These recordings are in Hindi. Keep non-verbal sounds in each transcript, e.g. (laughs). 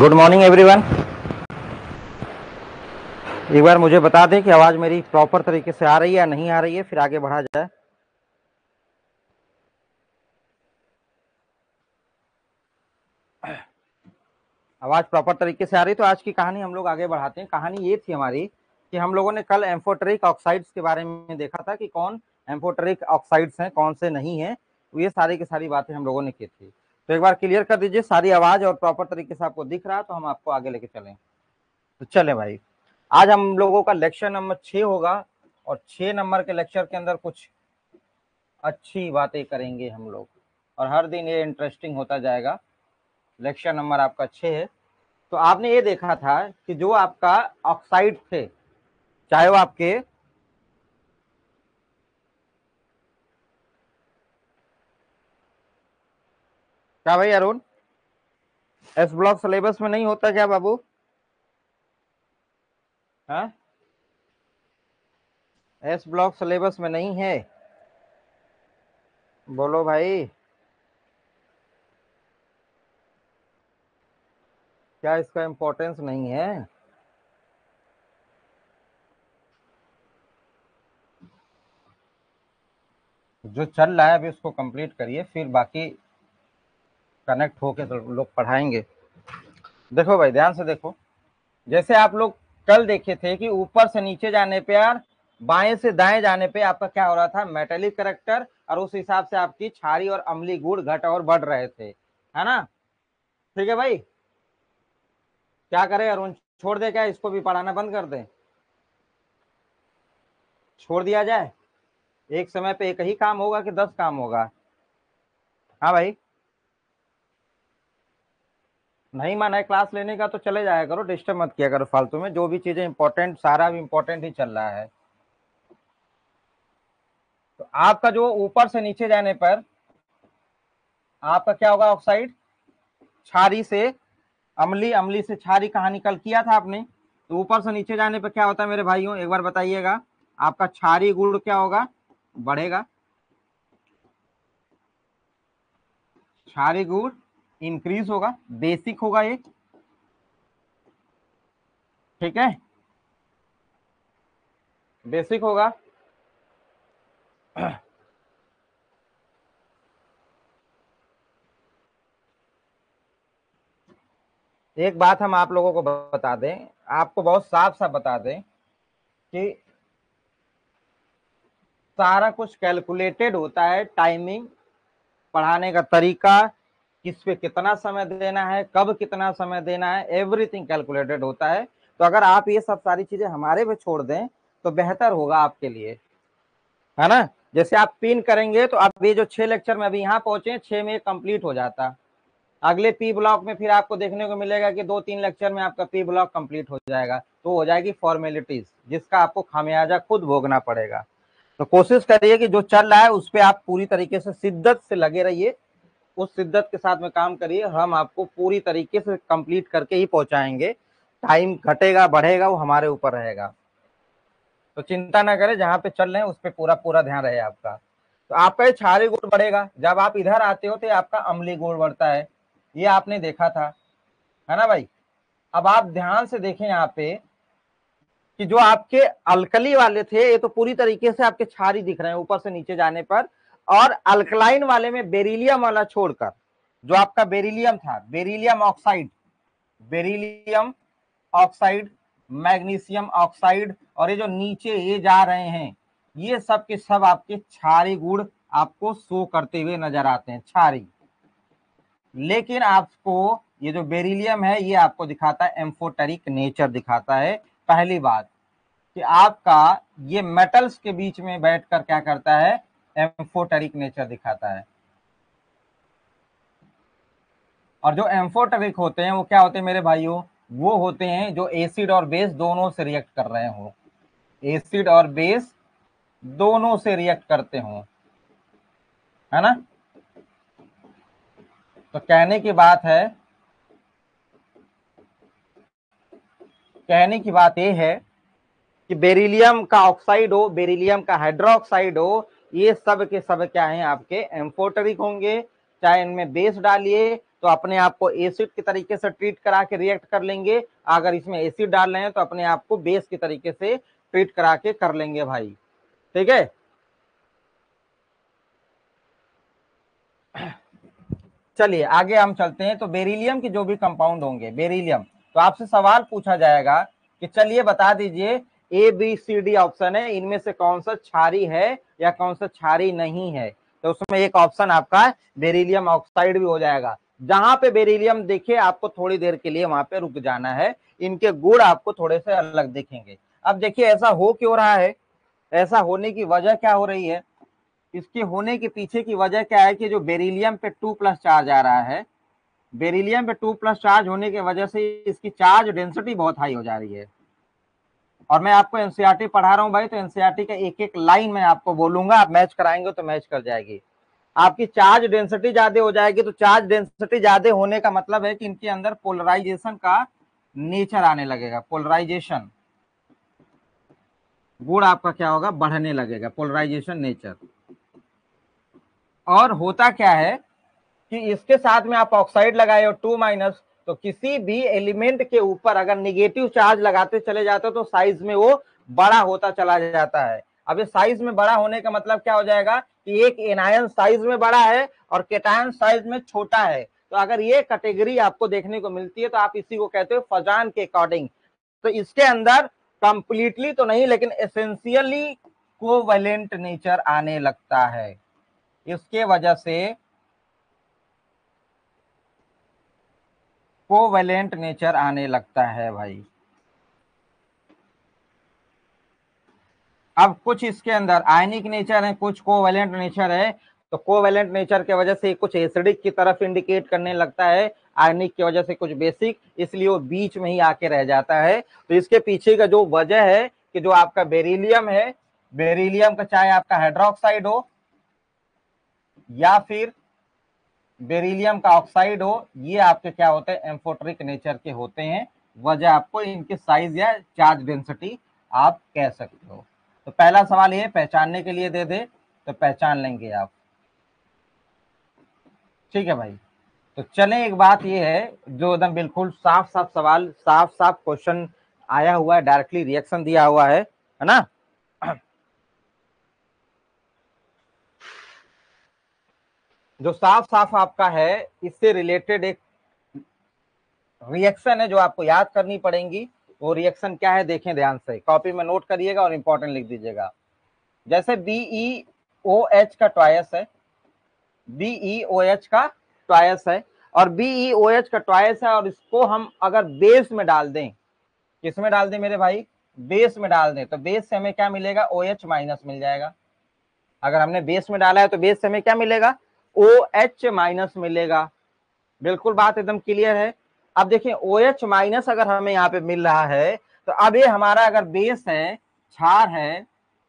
गुड मॉर्निंग एवरीवन एक बार मुझे बता दें कि आवाज़ मेरी प्रॉपर तरीके से आ रही है या नहीं आ रही है फिर आगे बढ़ा जाए आवाज़ प्रॉपर तरीके से आ रही तो आज की कहानी हम लोग आगे बढ़ाते हैं कहानी ये थी हमारी कि हम लोगों ने कल एम्फोटरिक ऑक्साइड्स के बारे में देखा था कि कौन एम्फोटरिक ऑक्साइड्स हैं कौन से नहीं हैं तो ये सारी की सारी बातें हम लोगों ने की थी तो एक बार क्लियर कर दीजिए सारी आवाज और प्रॉपर तरीके से आपको दिख रहा है तो हम आपको आगे लेके चलें तो चले भाई आज हम लोगों का लेक्चर नंबर छः होगा और छः नंबर के लेक्चर के अंदर कुछ अच्छी बातें करेंगे हम लोग और हर दिन ये इंटरेस्टिंग होता जाएगा लेक्चर नंबर आपका छः है तो आपने ये देखा था कि जो आपका ऑक्साइड थे चाहे वो आपके क्या भाई अरुण एस ब्लॉक सिलेबस में नहीं होता क्या बाबू एस ब्लॉक सिलेबस में नहीं है बोलो भाई क्या इसका इम्पोर्टेंस नहीं है जो चल रहा है अभी उसको कंप्लीट करिए फिर बाकी कनेक्ट होके तो लोग पढ़ाएंगे देखो भाई ध्यान से देखो जैसे आप लोग कल देखे थे कि ऊपर से नीचे जाने पे यार बाएं से दाएं जाने पे आपका क्या हो रहा था मेटेलिक करेक्टर और उस हिसाब से आपकी छारी और अमली गुड़ घट और बढ़ रहे थे है ना ठीक है भाई क्या करे अरुण छोड़ दे क्या इसको भी पढ़ाना बंद कर दे छोड़ दिया जाए एक समय पे एक ही काम होगा कि दस काम होगा हाँ भाई नहीं मन है क्लास लेने का तो चले जाया करो डिस्टर्ब मत किया करो फालतू में जो भी चीजें इम्पोर्टेंट सारा भी इंपॉर्टेंट ही चल रहा है तो आपका जो ऊपर से नीचे जाने पर आपका क्या होगा ऑक्साइड छारी से अमली अमली से छारी कहानी कल किया था आपने तो ऊपर से नीचे जाने पर क्या होता है मेरे भाइयों एक बार बताइएगा आपका छारी गुड़ क्या होगा बढ़ेगा छारी गुड़ इंक्रीज होगा बेसिक होगा ये ठीक है बेसिक होगा एक बात हम आप लोगों को बता दें आपको बहुत साफ साफ बता दें कि सारा कुछ कैलकुलेटेड होता है टाइमिंग पढ़ाने का तरीका किस पे कितना समय देना है कब कितना समय देना है एवरीथिंग कैलकुलेटेड होता है तो अगर आप ये सब सारी चीजें हमारे पे छोड़ दें तो बेहतर होगा आपके लिए है ना जैसे आप पिन करेंगे तो आप ये जो छह लेक्चर में अभी यहाँ पहुंचे छह में कंप्लीट हो जाता अगले पी ब्लॉक में फिर आपको देखने को मिलेगा कि दो तीन लेक्चर में आपका पी ब्लॉक कंप्लीट हो जाएगा तो हो जाएगी फॉर्मेलिटीज जिसका आपको खामियाजा खुद भोगना पड़ेगा तो कोशिश करिए कि जो चल रहा है उस पर आप पूरी तरीके से शिद्दत से लगे रहिए उस शिद्दत के साथ में काम करिए हम आपको पूरी तरीके से कंप्लीट करके ही पहुंचाएंगे टाइम घटेगा बढ़ेगा वो हमारे ऊपर रहेगा तो चिंता ना करें जहां पे चल रहे हैं उस पर पूरा पूरा ध्यान रहे आपका तो आपका ये छारी गुड़ बढ़ेगा जब आप इधर आते हो तो आपका अमली गुड़ बढ़ता है ये आपने देखा था है ना भाई अब आप ध्यान से देखें यहाँ पे कि जो आपके अलकली वाले थे ये तो पूरी तरीके से आपके छारी दिख रहे हैं ऊपर से नीचे जाने पर और अल्कलाइन वाले में बेरिलियम वाला छोड़कर जो आपका बेरिलियम था beryllium oxide beryllium oxide magnesium oxide और ये जो नीचे ये जा रहे हैं ये सब के सब आपके छारी गुड़ आपको शो करते हुए नजर आते हैं छारी लेकिन आपको ये जो बेरिलियम है ये आपको दिखाता है एम्फोटेरिक नेचर दिखाता है पहली बात कि आपका ये मेटल्स के बीच में बैठकर क्या करता है एम्फोटेरिक नेचर दिखाता है और जो एम्फोटेरिक होते हैं वो क्या होते हैं मेरे भाइयों वो होते हैं जो एसिड और बेस दोनों से रिएक्ट कर रहे हो एसिड और बेस दोनों से रिएक्ट करते हो है ना तो कहने की बात है कहने की बात यह है कि बेरिलियम का ऑक्साइड हो बेरिलियम का हाइड्रोक्साइड हो ये सब के सब क्या है आपके एम्फोटरिक होंगे चाहे इनमें बेस डालिए तो अपने आप को एसिड के तरीके से ट्रीट करा के रिएक्ट कर लेंगे अगर इसमें एसिड डाल रहे हैं तो अपने आप को बेस के तरीके से ट्रीट करा के कर लेंगे भाई ठीक है चलिए आगे हम चलते हैं तो बेरिलियम के जो भी कंपाउंड होंगे बेरिलियम तो आपसे सवाल पूछा जाएगा कि चलिए बता दीजिए A B C D option है इनमें से कौन सा छारी है या कौन सा छारी नहीं है तो उसमें एक ऑप्शन आपका बेरिलियम ऑक्साइड भी हो जाएगा जहां पे बेरिलियम देखिए आपको थोड़ी देर के लिए वहां पे रुक जाना है इनके गुड़ आपको थोड़े से अलग दिखेंगे अब देखिए ऐसा हो क्यों रहा है ऐसा होने की वजह क्या हो रही है इसके होने के पीछे की वजह क्या है कि जो बेरिलियम पे टू प्लस चार्ज आ रहा है बेरिलियम पे टू प्लस चार्ज होने की वजह से इसकी चार्ज डेंसिटी बहुत हाई हो जा रही है और मैं आपको एनसीआरटी e पढ़ा रहा हूँ भाई तो एनसीआरटी e का एक एक लाइन मैं आपको बोलूंगा आप मैच कराएंगे तो मैच कर जाएगी आपकी चार्ज डेंसिटी ज्यादा हो जाएगी तो चार्ज डेंसिटी ज्यादा होने का मतलब है कि इनके अंदर पोलराइजेशन का नेचर आने लगेगा पोलराइजेशन गुण आपका क्या होगा बढ़ने लगेगा पोलराइजेशन नेचर और होता क्या है कि इसके साथ में आप ऑक्साइड लगाए हो टू माइनस तो किसी भी एलिमेंट के ऊपर अगर निगेटिव चार्ज लगाते चले जाते तो साइज में वो बड़ा होता चला जाता है अब ये साइज में बड़ा होने का मतलब क्या हो जाएगा कि एक एनायन साइज में बड़ा है और केटायन साइज में छोटा है तो अगर ये कैटेगरी आपको देखने को मिलती है तो आप इसी को कहते हो फजान के अकॉर्डिंग तो इसके अंदर कंप्लीटली तो नहीं लेकिन एसेंशियली कोवेलेंट नेचर आने लगता है इसके वजह से कोवेलेंट नेचर आने लगता है भाई अब कुछ इसके अंदर आयनिक नेचर है कुछ कोवेलेंट नेचर है तो कोवेलेंट नेचर के वजह से कुछ एसिडिक की तरफ इंडिकेट करने लगता है आयनिक की वजह से कुछ बेसिक इसलिए वो बीच में ही आके रह जाता है तो इसके पीछे का जो वजह है कि जो आपका बेरिलियम है बेरिलियम का चाहे आपका हाइड्रोक्साइड हो या फिर बेरिलियम का ऑक्साइड हो ये आपके क्या होते हैं एम्फोट्रिक नेचर के होते हैं वजह आपको इनके साइज या चार्ज डेंसिटी आप कह सकते हो तो पहला सवाल ये पहचानने के लिए दे दे तो पहचान लेंगे आप ठीक है भाई तो चलें एक बात ये है जो एकदम बिल्कुल साफ साफ सवाल साफ साफ क्वेश्चन आया हुआ है डायरेक्टली रिएक्शन दिया हुआ है है ना जो साफ साफ आपका है इससे रिलेटेड एक रिएक्शन है जो आपको याद करनी पड़ेगी वो रिएक्शन क्या है देखें ध्यान से कॉपी में नोट करिएगा और इंपॉर्टेंट लिख दीजिएगा जैसे बीई ओ एच का ट्वायस है बीई ओ एच का ट्वायस है और बीई ओ एच का ट्वायस है और इसको हम अगर बेस में डाल दें किसमें डाल दें मेरे भाई बेस में डाल दें तो बेस से हमें क्या मिलेगा ओ एच माइनस मिल जाएगा अगर हमने बेस में डाला है तो बेस से हमें क्या मिलेगा ओ एच माइनस मिलेगा बिल्कुल बात एकदम क्लियर है अब देखिए ओ एच माइनस अगर हमें यहाँ पे मिल रहा है तो अब ये हमारा अगर बेस है छार है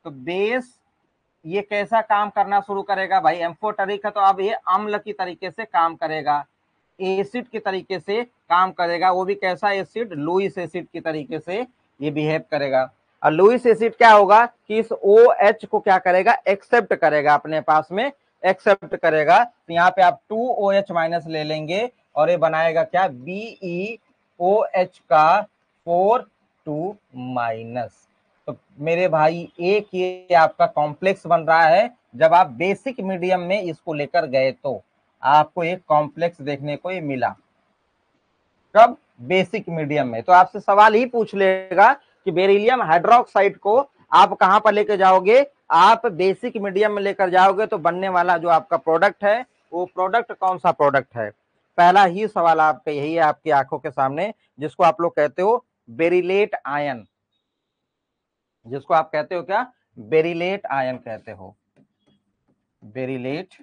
तो बेस ये कैसा काम करना शुरू करेगा भाई एम्फोटरिक है तो अब ये अम्ल की तरीके से काम करेगा एसिड की तरीके से काम करेगा वो भी कैसा एसिड लुइस एसिड की तरीके से ये बिहेव करेगा और लुइस एसिड क्या होगा कि इस ओ OH एच को क्या करेगा एक्सेप्ट करेगा अपने पास में एक्सेप्ट करेगा तो यहाँ पे आप टू ओ एच माइनस ले लेंगे और ये बनाएगा क्या बी ई ओ एच का फोर टू माइनस तो मेरे भाई एक ये आपका कॉम्प्लेक्स बन रहा है जब आप बेसिक मीडियम में इसको लेकर गए तो आपको एक कॉम्प्लेक्स देखने को ये मिला कब बेसिक मीडियम में तो आपसे सवाल ही पूछ लेगा कि बेरिलियम हाइड्रोक्साइड को आप कहां पर लेके जाओगे आप बेसिक मीडियम में लेकर जाओगे तो बनने वाला जो आपका प्रोडक्ट है वो प्रोडक्ट कौन सा प्रोडक्ट है पहला ही सवाल आपका यही है आपकी आंखों के सामने जिसको आप लोग कहते हो बेरीलेट आयन जिसको आप कहते हो क्या बेरीलेट आयन कहते हो बेरीलेट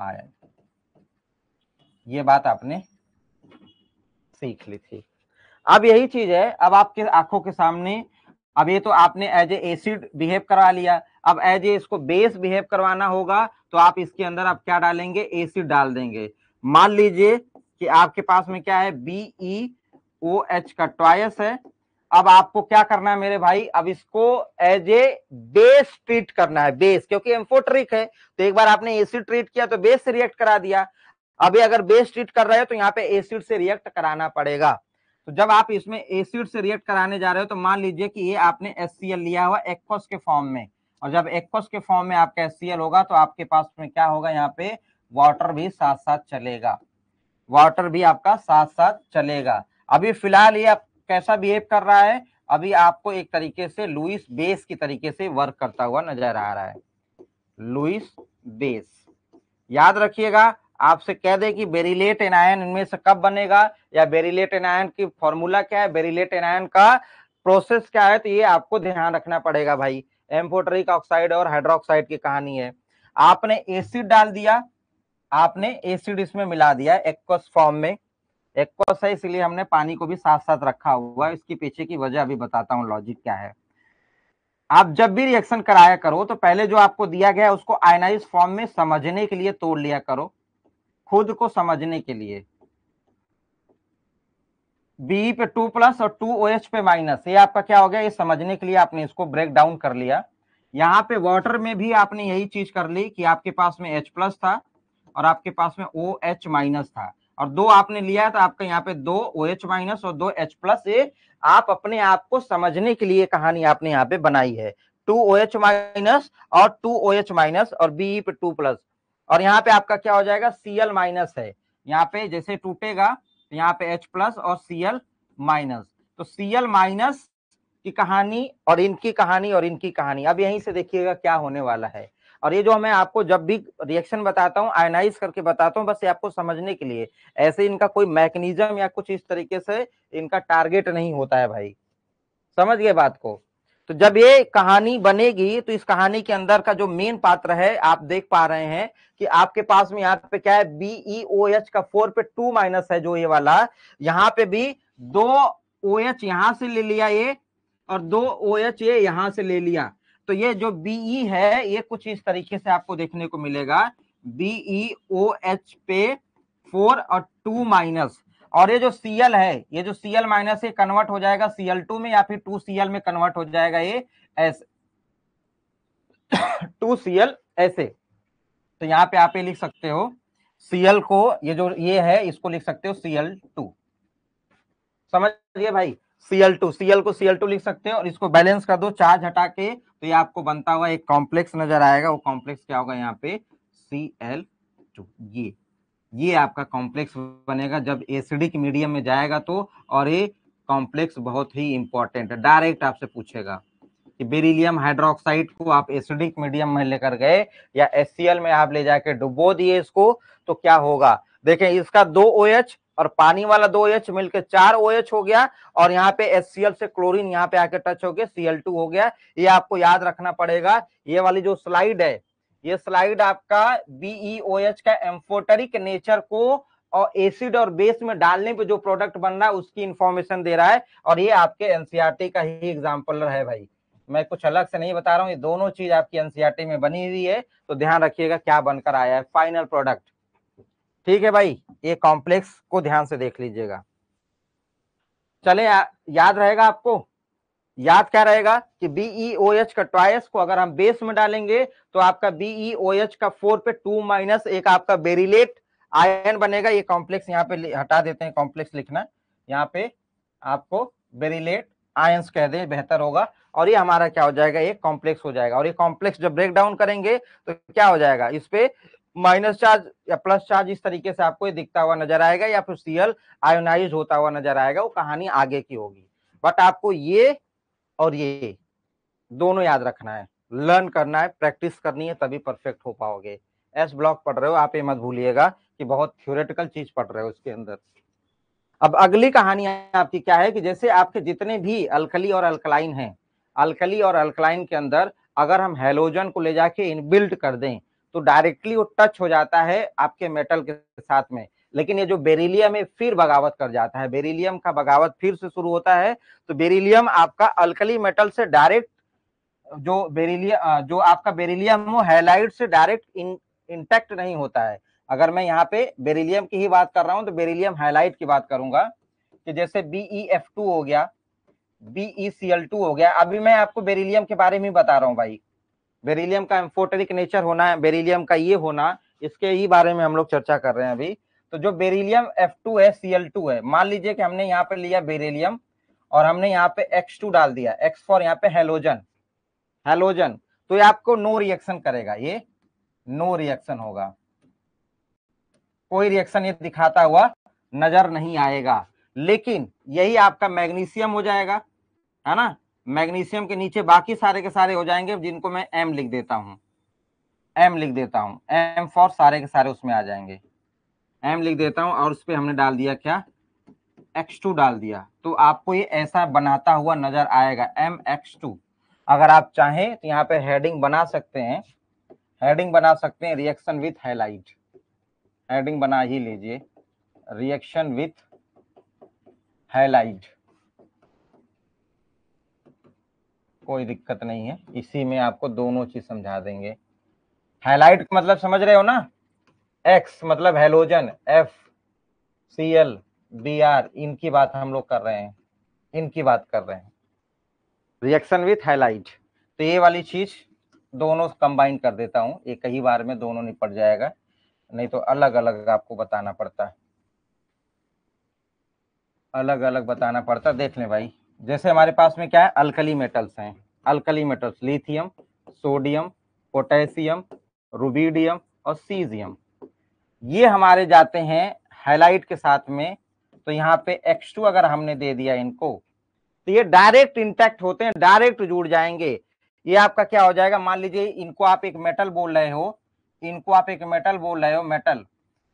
आयन ये बात आपने सीख ली थी अब यही चीज है अब आपके आंखों के सामने अब ये तो आपने एज ए एसिड बिहेव करवा लिया अब एज ए इसको बेस बिहेव करवाना होगा तो आप इसके अंदर आप क्या डालेंगे एसिड डाल देंगे मान लीजिए कि आपके पास में क्या है बी ई ओ एच का ट्वाइस है अब आपको क्या करना है मेरे भाई अब इसको एज ए बेस ट्रीट करना है बेस क्योंकि एम्फोट्रिक है तो एक बार आपने एसिड ट्रीट किया तो बेस से रिएक्ट करा दिया अभी अगर बेस ट्रीट कर रहे हो तो यहाँ पे एसिड से रिएक्ट कराना पड़ेगा तो जब आप इसमें एसिड से रिएक्ट कराने जा रहे हो तो मान लीजिए कि ये आपने एस लिया हुआ एक्वस के फॉर्म में और जब एक्वस के फॉर्म में आपका एस होगा तो आपके पास में क्या होगा यहाँ पे वाटर भी साथ साथ चलेगा वाटर भी आपका साथ साथ चलेगा अभी फिलहाल ये कैसा बिहेव कर रहा है अभी आपको एक तरीके से लुइस बेस की तरीके से वर्क करता हुआ नजर आ रहा है लुइस बेस याद रखिएगा आपसे कह दे कि बेरिलेट एनायन इनमें से कब बनेगा या बेरिलेट एनायन की फॉर्मूला क्या है बेरिलेट एनायन का प्रोसेस क्या है तो ये आपको ध्यान रखना पड़ेगा भाई एम्फोट्रिक ऑक्साइड और हाइड्रोक्साइड की कहानी है आपने एसिड डाल दिया आपने एसिड इसमें मिला दिया एक्वस फॉर्म में एक्वस है इसलिए हमने पानी को भी साथ साथ रखा हुआ इसके पीछे की वजह अभी बताता हूँ लॉजिक क्या है आप जब भी रिएक्शन कराया करो तो पहले जो आपको दिया गया उसको आयनाइज फॉर्म में समझने के लिए तोड़ लिया करो खुद को समझने के लिए बी पे टू प्लस और टू ओ एच पे माइनस ये आपका क्या हो गया ये समझने के लिए आपने इसको ब्रेक डाउन कर लिया यहाँ पे वाटर में भी आपने यही चीज कर ली कि आपके पास में एच प्लस था और आपके पास में ओ एच माइनस था और दो आपने लिया तो आपका यहाँ पे दो ओ एच माइनस और दो एच प्लस ये आप अपने आप को समझने के लिए कहानी आपने यहाँ पे बनाई है टू ओ एच माइनस और टू ओ एच माइनस और बी पे टू प्लस और यहाँ पे आपका क्या हो जाएगा सीएल माइनस है यहाँ पे जैसे टूटेगा तो यहाँ पे एच प्लस और सीएल माइनस तो सीएल माइनस की कहानी और इनकी कहानी और इनकी कहानी अब यहीं से देखिएगा क्या होने वाला है और ये जो मैं आपको जब भी रिएक्शन बताता हूँ आयनाइज करके बताता हूँ बस ये आपको समझने के लिए ऐसे इनका कोई मैकेनिज्म या कुछ इस तरीके से इनका टारगेट नहीं होता है भाई समझ गए बात को तो जब ये कहानी बनेगी तो इस कहानी के अंदर का जो मेन पात्र है आप देख पा रहे हैं कि आपके पास में यहाँ पे क्या है बीई ओ एच का फोर पे टू माइनस है जो ये वाला यहाँ पे भी दो ओ एच यहां से ले लिया ये और दो ओ एच ये यहां से ले लिया तो ये जो बीई e है ये कुछ इस तरीके से आपको देखने को मिलेगा बीई ओ एच पे फोर और टू माइनस और ये जो Cl है ये जो Cl माइनस ये कन्वर्ट हो जाएगा Cl2 में या फिर 2Cl में कन्वर्ट हो जाएगा ये ऐसे 2Cl ऐसे तो यहाँ पे आप ये लिख सकते हो Cl को ये जो ये है इसको लिख सकते हो Cl2 समझिए भाई Cl2 Cl को Cl2 लिख सकते हो और इसको बैलेंस कर दो चार्ज हटा के तो ये आपको बनता हुआ एक कॉम्प्लेक्स नजर आएगा वो कॉम्प्लेक्स क्या होगा यहाँ पे टू ये ये आपका कॉम्प्लेक्स बनेगा जब एसिडिक मीडियम में जाएगा तो और ये कॉम्प्लेक्स बहुत ही इंपॉर्टेंट है डायरेक्ट आपसे पूछेगा कि बेरिलियम हाइड्रोक्साइड को आप एसिडिक मीडियम में लेकर गए या एस में आप ले जाके डुबो दिए इसको तो क्या होगा देखें इसका दो ओ OH और पानी वाला दो OH मिलकर चार ओ OH हो गया और यहाँ पे एस से क्लोरीन यहाँ पे आके टच हो गया सीएल हो गया ये आपको याद रखना पड़ेगा ये वाली जो स्लाइड है ये स्लाइड आपका बीईओएच e का एम्फोटरिक नेचर को और एसिड और बेस में डालने पे जो प्रोडक्ट बन रहा है उसकी इंफॉर्मेशन दे रहा है और ये आपके एनसीआरटी e का ही एग्जाम्पल है भाई मैं कुछ अलग से नहीं बता रहा हूँ ये दोनों चीज आपकी एनसीआरटी e में बनी हुई है तो ध्यान रखिएगा क्या बनकर आया है फाइनल प्रोडक्ट ठीक है भाई ये कॉम्प्लेक्स को ध्यान से देख लीजिएगा चले याद रहेगा आपको याद क्या रहेगा कि बीईओएच e का ट्वाइस को अगर हम बेस में डालेंगे तो आपका बीईओएच e का फोर पे टू माइनस एक आपका बेरिलेट आयन बनेगा ये कॉम्प्लेक्स यहाँ पे हटा देते हैं कॉम्प्लेक्स लिखना यहाँ पे आपको बेरिलेट आयंस कह दें बेहतर होगा और ये हमारा क्या हो जाएगा ये कॉम्प्लेक्स हो जाएगा और ये कॉम्प्लेक्स जब ब्रेक डाउन करेंगे तो क्या हो जाएगा इस पे माइनस चार्ज या प्लस चार्ज इस तरीके से आपको ये दिखता हुआ नजर आएगा या फिर सीएल आयोनाइज होता हुआ नजर आएगा वो कहानी आगे की होगी बट आपको ये और ये दोनों याद रखना है लर्न करना है प्रैक्टिस करनी है तभी परफेक्ट हो पाओगे एस ब्लॉक पढ़ रहे हो आप ये मत भूलिएगा कि बहुत थ्योरेटिकल चीज पढ़ रहे हो उसके अंदर अब अगली कहानी आपकी क्या है कि जैसे आपके जितने भी अल्कली और अल्कलाइन हैं अल्कली और अल्कलाइन के अंदर अगर हम हेलोजन को ले जाके इनबिल्ट कर दें तो डायरेक्टली वो टच हो जाता है आपके मेटल के साथ में लेकिन ये जो बेरिलियम है फिर बगावत कर जाता है बेरिलियम का बगावत फिर से शुरू होता है तो बेरिलियम आपका अल्कली मेटल से डायरेक्ट जो बेरिलियम जो आपका बेरिलियम हो हेलाइट से डायरेक्ट इंटैक्ट नहीं होता है अगर मैं यहाँ पे बेरिलियम की ही बात कर रहा हूँ तो बेरिलियम हेलाइट की बात करूंगा कि जैसे बी e हो गया बी e हो गया अभी मैं आपको बेरिलियम के बारे में बता रहा हूँ भाई बेरिलियम का एम्फोटेरिक नेचर होना बेरिलियम का ये होना इसके ही बारे में हम लोग चर्चा कर रहे हैं अभी तो जो बेरिलियम F2 है Cl2 है मान लीजिए कि हमने यहाँ पे लिया बेरिलियम और हमने यहाँ पे X2 डाल दिया X4 यहाँ पे हेलोजन हेलोजन तो ये आपको नो रिएक्शन करेगा ये नो रिएक्शन होगा कोई रिएक्शन ये दिखाता हुआ नजर नहीं आएगा लेकिन यही आपका मैग्नीशियम हो जाएगा है ना मैग्नीशियम के नीचे बाकी सारे के सारे हो जाएंगे जिनको मैं एम लिख देता हूँ एम लिख देता हूं एम फॉर सारे के सारे उसमें आ जाएंगे एम लिख देता हूँ और उस पर हमने डाल दिया क्या एक्स टू डाल दिया तो आपको ये ऐसा बनाता हुआ नजर आएगा एम एक्स टू अगर आप चाहें तो यहाँ पे हेडिंग बना सकते हैं हेडिंग बना सकते हैं रिएक्शन विथ हाईलाइट हेडिंग बना ही लीजिए रिएक्शन विथ हाईलाइट कोई दिक्कत नहीं है इसी में आपको दोनों चीज समझा देंगे हाईलाइट मतलब समझ रहे हो ना एक्स मतलब halogen F C L B R इनकी बात हम लोग कर रहे हैं इनकी बात कर रहे हैं रिएक्शन विथ हाईलाइट तो ये वाली चीज दोनों कंबाइन कर देता हूँ एक ही बार में दोनों निपट जाएगा नहीं तो अलग अलग आपको बताना पड़ता है अलग अलग बताना पड़ता है देख लें भाई जैसे हमारे पास में क्या है अल्कली मेटल्स हैं alkali metals lithium sodium potassium rubidium और सीजियम ये हमारे जाते हैं हाईलाइट के साथ में तो यहाँ पे एक्स अगर हमने दे दिया इनको तो ये डायरेक्ट इंटैक्ट होते हैं डायरेक्ट जुड़ जाएंगे ये आपका क्या हो जाएगा मान लीजिए इनको आप एक मेटल बोल रहे हो इनको आप एक मेटल बोल रहे हो मेटल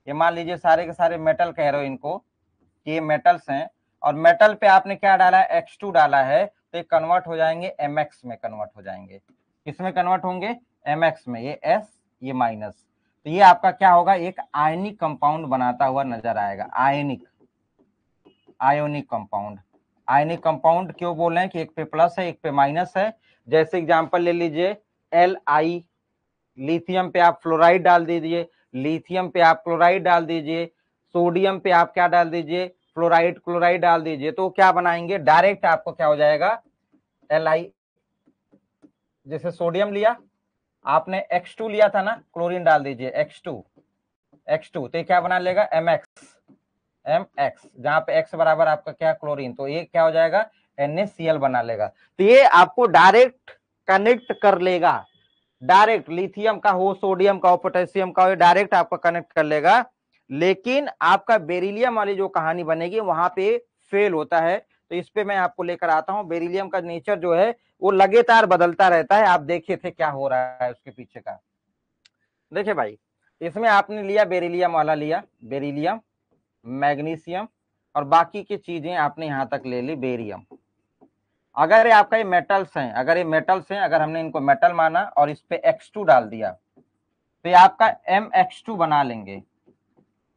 ये मान लीजिए सारे के सारे मेटल कह रहे हो इनको कि ये मेटल्स हैं और मेटल पे आपने क्या डाला है एक्स टू डाला है तो ये कन्वर्ट हो जाएंगे एम एक्स में कन्वर्ट हो जाएंगे किसमें कन्वर्ट होंगे एम एक्स में ये एस ये माइनस तो ये आपका क्या होगा एक आयनिक कंपाउंड बनाता हुआ नजर आएगा ionic ionic compound ionic compound क्यों बोल रहे हैं कि एक पे प्लस है एक पे माइनस है जैसे एग्जांपल ले लीजिए एल आई लिथियम पे आप फ्लोराइड डाल दीजिए लिथियम पे आप क्लोराइड डाल दीजिए सोडियम पे आप क्या डाल दीजिए फ्लोराइड क्लोराइड डाल दीजिए तो क्या बनाएंगे डायरेक्ट आपको क्या हो जाएगा एल आई जैसे सोडियम लिया आपने x2 लिया था ना क्लोरीन डाल दीजिए x2 x2 तो ये क्या बना लेगा mx mx जहां पर एक्स बराबर आपका क्या क्लोरीन तो ये क्या हो जाएगा NaCl बना लेगा तो ये आपको डायरेक्ट कनेक्ट कर लेगा डायरेक्ट लिथियम का हो सोडियम का हो पोटेशियम का हो डायरेक्ट आपका कनेक्ट कर लेगा लेकिन आपका बेरिलियम वाली जो कहानी बनेगी वहां पे फेल होता है तो इस पे मैं आपको लेकर आता हूं बेरिलियम का नेचर जो है वो लगातार बदलता रहता है आप देखे थे क्या हो रहा है उसके पीछे का देखिए भाई इसमें आपने लिया बेरिलियम वाला लिया बेरिलियम मैग्नीशियम और बाकी की चीजें आपने यहां तक ले ली बेरियम अगर ये आपका ये मेटल्स हैं अगर ये मेटल्स हैं अगर हमने इनको मेटल माना और इस पे X2 डाल दिया तो ये आपका एम टू बना लेंगे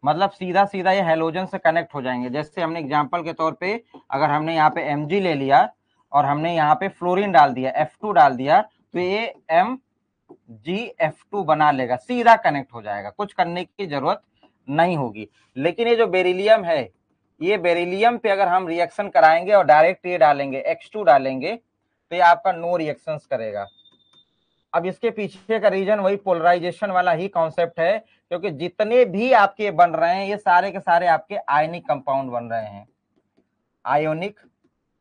मतलब सीधा सीधा ये हेलोजन से कनेक्ट हो जाएंगे जैसे हमने एग्जाम्पल के तौर पे अगर हमने यहाँ पे एम ले लिया और हमने यहाँ पे फ्लोरीन डाल दिया एफ टू डाल दिया तो ये एम जी एफ टू बना लेगा सीधा कनेक्ट हो जाएगा कुछ करने की जरूरत नहीं होगी लेकिन ये जो बेरिलियम है ये बेरिलियम पे अगर हम रिएक्शन कराएंगे और डायरेक्ट ये डालेंगे एक्स टू डालेंगे तो ये आपका नो रिएक्शन करेगा अब इसके पीछे का रीजन वही पोलराइजेशन वाला ही कॉन्सेप्ट है क्योंकि जितने भी आपके बन रहे हैं ये सारे के सारे आपके आयनिक कंपाउंड बन रहे हैं आयोनिक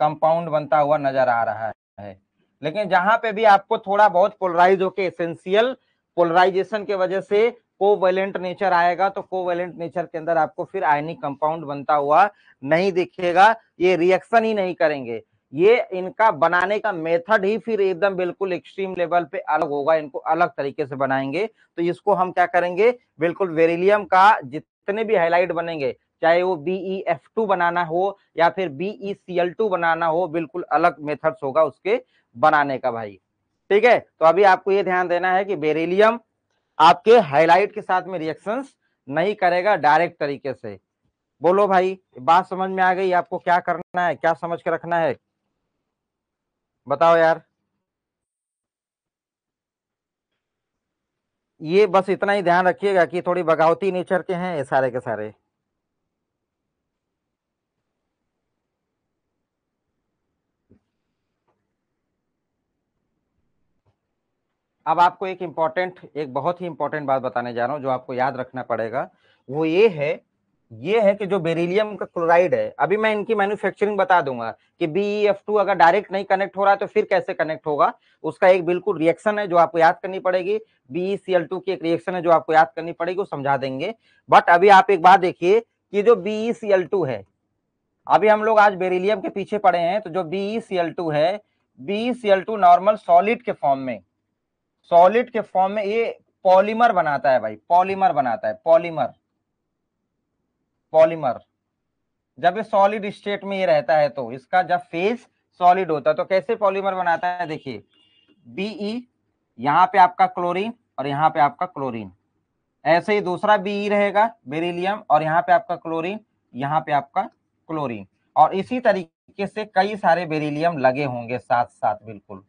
कंपाउंड बनता हुआ नजर आ रहा है लेकिन जहां पे भी आपको थोड़ा बहुत पोलराइज होके एसेंशियल पोलराइजेशन के वजह से कोवेलेंट नेचर आएगा तो कोवेलेंट नेचर के अंदर आपको फिर आयनिक कंपाउंड बनता हुआ नहीं दिखेगा ये रिएक्शन ही नहीं करेंगे ये इनका बनाने का मेथड ही फिर एकदम बिल्कुल एक्सट्रीम लेवल पे अलग होगा इनको अलग तरीके से बनाएंगे तो इसको हम क्या करेंगे बिल्कुल वेरिलियम का जितने भी हाईलाइट बनेंगे चाहे वो बी एफ टू बनाना हो या फिर बी सी एल टू बनाना हो बिल्कुल अलग मेथड्स होगा उसके बनाने का भाई ठीक है तो अभी आपको ये ध्यान देना है कि बेरिलियम आपके हाईलाइट के साथ में रिएक्शन नहीं करेगा डायरेक्ट तरीके से बोलो भाई बात समझ में आ गई आपको क्या करना है क्या समझ के रखना है बताओ यार ये बस इतना ही ध्यान रखिएगा कि थोड़ी बगावती नेचर के हैं ये सारे के सारे अब आपको एक इम्पॉर्टेंट एक बहुत ही इम्पोर्टेंट बात बताने जा रहा हूँ जो आपको याद रखना पड़ेगा वो ये है ये है कि जो बेरिलियम का क्लोराइड है अभी मैं इनकी मैन्युफैक्चरिंग बता दूंगा कि टू e अगर डायरेक्ट नहीं कनेक्ट हो रहा है तो फिर कैसे कनेक्ट होगा उसका एक बिल्कुल रिएक्शन है जो आपको याद करनी पड़ेगी बी टू e की एक रिएक्शन है जो आपको याद करनी पड़ेगी वो समझा देंगे बट अभी आप एक बात देखिए कि जो बी टू e है अभी हम लोग आज बेरिलियम के पीछे पड़े हैं तो जो बी टू है बी टू नॉर्मल सॉलिड के फॉर्म में सॉलिड के फॉर्म में ये पॉलीमर बनाता है भाई पॉलीमर बनाता है पॉलीमर पॉलीमर जब ये सॉलिड स्टेट में ये रहता है तो इसका जब फेज सॉलिड होता है तो कैसे पॉलीमर बनाता है देखिए बीई यहां पे आपका क्लोरीन और यहां पे आपका क्लोरीन ऐसे ही दूसरा बीई रहेगा बेरिलियम और यहां पे आपका क्लोरीन यहां पे आपका क्लोरीन और इसी तरीके से कई सारे बेरिलियम लगे होंगे साथ साथ बिल्कुल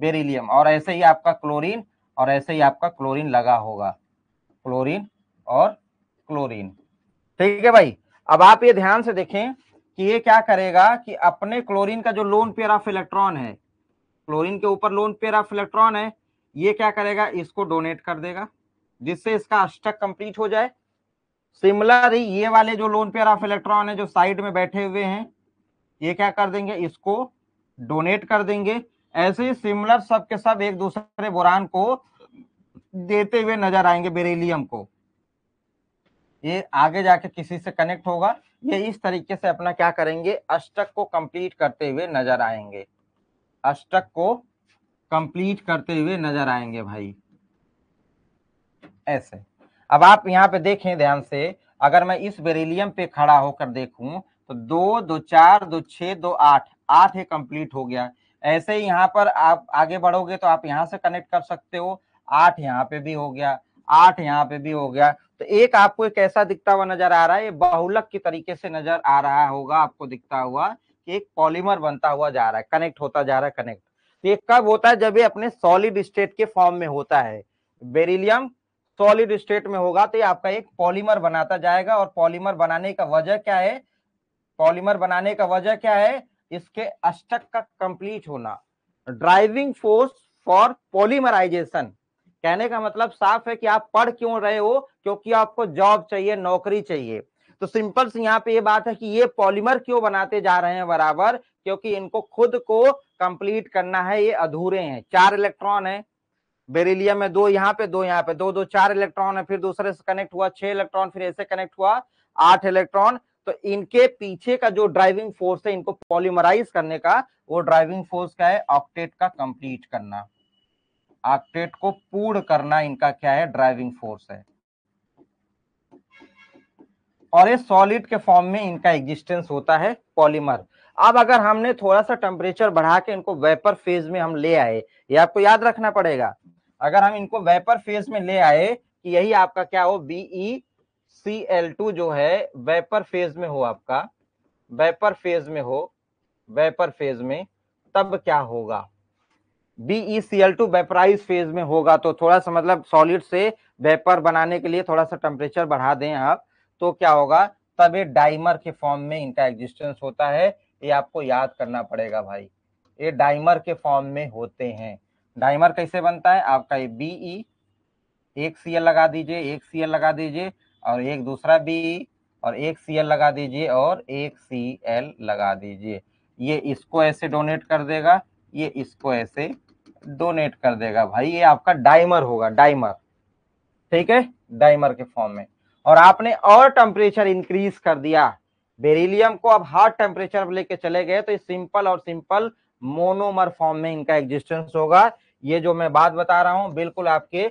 बेरिलियम और ऐसे ही आपका क्लोरीन और ऐसे ही आपका क्लोरीन लगा होगा क्लोरीन और क्लोरीन ठीक है भाई अब आप ये ध्यान से देखें कि ये क्या करेगा कि अपने क्लोरीन का जो लोन पेयर ऑफ इलेक्ट्रॉन है क्लोरीन के ऊपर लोन पेयर ऑफ इलेक्ट्रॉन है ये क्या करेगा इसको डोनेट कर देगा जिससे इसका अष्टक कंप्लीट हो जाए सिमिलर ही ये वाले जो लोन पेयर ऑफ इलेक्ट्रॉन है जो साइड में बैठे हुए हैं ये क्या कर देंगे इसको डोनेट कर देंगे ऐसे ही सिमिलर सब के सब एक दूसरे बोरान को देते हुए नजर आएंगे बेरेलियम को ये आगे जाके किसी से कनेक्ट होगा ये इस तरीके से अपना क्या करेंगे अष्टक को कंप्लीट करते हुए नजर आएंगे अष्टक को कंप्लीट करते हुए नजर आएंगे भाई ऐसे अब आप यहाँ पे देखें ध्यान से अगर मैं इस बेरेलियम पे खड़ा होकर देखूं तो दो दो चार दो छ दो आठ आठ ही कंप्लीट हो गया ऐसे ही यहाँ पर आप आगे बढ़ोगे तो आप यहाँ से कनेक्ट कर सकते हो आठ यहाँ पे भी हो गया आठ यहाँ पे भी हो गया तो एक आपको एक ऐसा दिखता हुआ नजर आ रहा है ये बहुलक की तरीके से नजर आ रहा होगा आपको दिखता हुआ कि एक पॉलीमर बनता हुआ जा रहा है कनेक्ट होता जा रहा है कनेक्ट तो ये कब होता है जब ये अपने सॉलिड स्टेट के फॉर्म में होता है बेरिलियम सॉलिड स्टेट में होगा तो ये आपका एक पॉलीमर बनाता जाएगा और पॉलीमर बनाने का वजह क्या है पॉलीमर बनाने का वजह क्या है इसके अष्टक का कंप्लीट होना ड्राइविंग फोर्स फॉर पॉलीमराइजेशन कहने का मतलब साफ है कि आप पढ़ क्यों रहे हो क्योंकि आपको जॉब चाहिए नौकरी चाहिए तो सिंपल से यहाँ पे ये बात है कि ये पॉलीमर क्यों बनाते जा रहे हैं बराबर क्योंकि इनको खुद को कंप्लीट करना है ये अधूरे हैं चार इलेक्ट्रॉन है बेरिलियम में दो यहाँ पे दो यहाँ पे दो दो चार इलेक्ट्रॉन है फिर दूसरे से कनेक्ट हुआ छह इलेक्ट्रॉन फिर ऐसे कनेक्ट हुआ आठ इलेक्ट्रॉन तो इनके पीछे का जो ड्राइविंग फोर्स है इनको पॉलीमराइज करने का वो ड्राइविंग फोर्स क्या है ऑक्टेट का कंप्लीट करना ऑक्टेट को पूर्ण करना इनका क्या है ड्राइविंग फोर्स है और ये सॉलिड के फॉर्म में इनका एग्जिस्टेंस होता है पॉलीमर अब अगर हमने थोड़ा सा टेम्परेचर बढ़ा के इनको वेपर फेज में हम ले आए ये आपको याद रखना पड़ेगा अगर हम इनको वेपर फेज में ले आए कि यही आपका क्या हो बीई सी एल टू जो है वेपर फेज में हो आपका वेपर फेज में हो वेपर फेज में तब क्या होगा B C L two vaporise phase में होगा तो थोड़ा सा मतलब सॉलिड से वेपर बनाने के लिए थोड़ा सा टेम्परेचर बढ़ा दें आप तो क्या होगा तब ये डाइमर के फॉर्म में इनका एग्जिस्टेंस होता है ये आपको याद करना पड़ेगा भाई ये डाइमर के फॉर्म में होते हैं डाइमर कैसे बनता है आपका ये बीई e, एक सी लगा दीजिए एक सी लगा दीजिए और एक दूसरा बी और एक सी एल लगा दीजिए और एक सी एल लगा दीजिए ये इसको ऐसे डोनेट कर देगा ये इसको ऐसे डोनेट कर देगा भाई ये आपका डाइमर होगा डाइमर ठीक है डाइमर के फॉर्म में और आपने और टेम्परेचर इंक्रीज कर दिया बेरिलियम को अब हार्ड टेम्परेचर लेके चले गए तो ये सिंपल और सिंपल मोनोमर फॉर्म में इनका एग्जिस्टेंस होगा ये जो मैं बात बता रहा हूं बिल्कुल आपके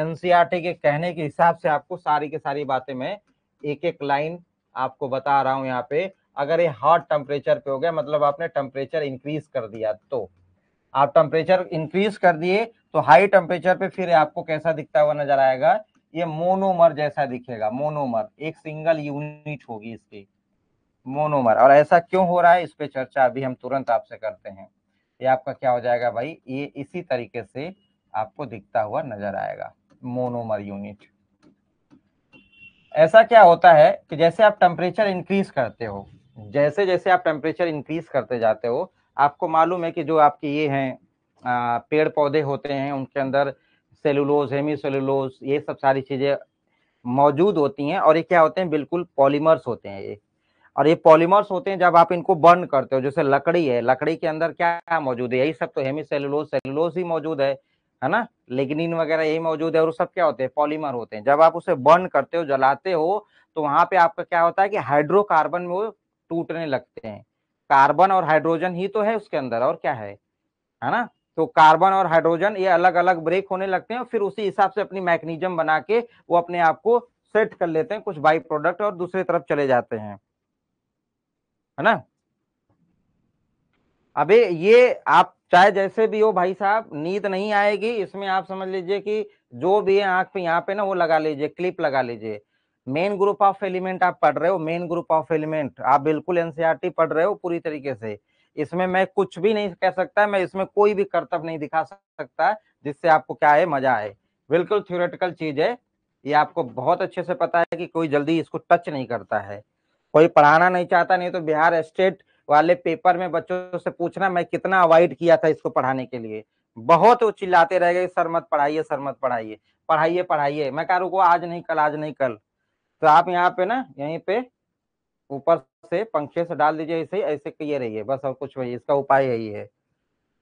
एनसीआरटी के कहने के हिसाब से आपको सारी के सारी बातें मैं एक एक लाइन आपको बता रहा हूं यहाँ पे अगर ये हॉट टेम्परेचर पे हो गया मतलब आपने टेम्परेचर इंक्रीज कर दिया तो आप टेम्परेचर इंक्रीज कर दिए तो हाई टेम्परेचर पे फिर आपको कैसा दिखता हुआ नजर आएगा ये मोनोमर जैसा दिखेगा मोनोमर एक सिंगल यूनिट होगी इसकी मोनोमर और ऐसा क्यों हो रहा है इस पर चर्चा अभी हम तुरंत आपसे करते हैं ये आपका क्या हो जाएगा भाई ये इसी तरीके से आपको दिखता हुआ नजर आएगा मोनोमर यूनिट ऐसा क्या होता है कि जैसे आप टेम्परेचर इंक्रीज करते हो जैसे जैसे आप टेम्परेचर इंक्रीज करते जाते हो आपको मालूम है कि जो आपके ये हैं पेड़ पौधे होते हैं उनके अंदर सेलुलोज हेमी सेलुलोज ये सब सारी चीज़ें मौजूद होती हैं और ये क्या होते हैं बिल्कुल पॉलीमर्स होते हैं ये और ये पॉलीमर्स होते हैं जब आप इनको बर्न करते हो जैसे लकड़ी है लकड़ी के अंदर क्या मौजूद है यही सब तो हेमी सेलुलोज सेलुलोज ही मौजूद है है ना लेगनिन वगैरह यही मौजूद है और सब क्या होते हैं पॉलीमर होते हैं जब आप उसे बर्न करते हो जलाते हो तो वहां पे आपका क्या होता है कि हाइड्रोकार्बन में वो टूटने लगते हैं कार्बन और हाइड्रोजन ही तो है उसके अंदर और क्या है है ना तो कार्बन और हाइड्रोजन ये अलग अलग ब्रेक होने लगते हैं और फिर उसी हिसाब से अपनी मैकेनिज्म बना के वो अपने आप को सेट कर लेते हैं कुछ बाई प्रोडक्ट और दूसरी तरफ चले जाते हैं है ना अबे ये आप चाहे जैसे भी हो भाई साहब नींद नहीं आएगी इसमें आप समझ लीजिए कि जो भी है आंख पे यहाँ पे ना वो लगा लीजिए क्लिप लगा लीजिए मेन ग्रुप ऑफ एलिमेंट आप पढ़ रहे हो मेन ग्रुप ऑफ एलिमेंट आप बिल्कुल एनसीआरटी पढ़ रहे हो पूरी तरीके से इसमें मैं कुछ भी नहीं कह सकता मैं इसमें कोई भी कर्तव्य नहीं दिखा सकता जिससे आपको क्या है मजा आए बिल्कुल थ्योरेटिकल चीज है ये आपको बहुत अच्छे से पता है कि कोई जल्दी इसको टच नहीं करता है कोई पढ़ाना नहीं चाहता नहीं तो बिहार स्टेट वाले पेपर में बच्चों से पूछना मैं कितना अवॉइड किया था इसको पढ़ाने के लिए बहुत वो चिल्लाते रह गए सर मत पढ़ाइए सर मत पढ़ाइए पढ़ाइए पढ़ाइए मैं कह रुको आज नहीं कल आज नहीं कल तो आप यहाँ पे ना यहीं पे ऊपर से पंखे से डाल दीजिए ऐसे ऐसे किए रहिए बस और कुछ वही इसका उपाय यही है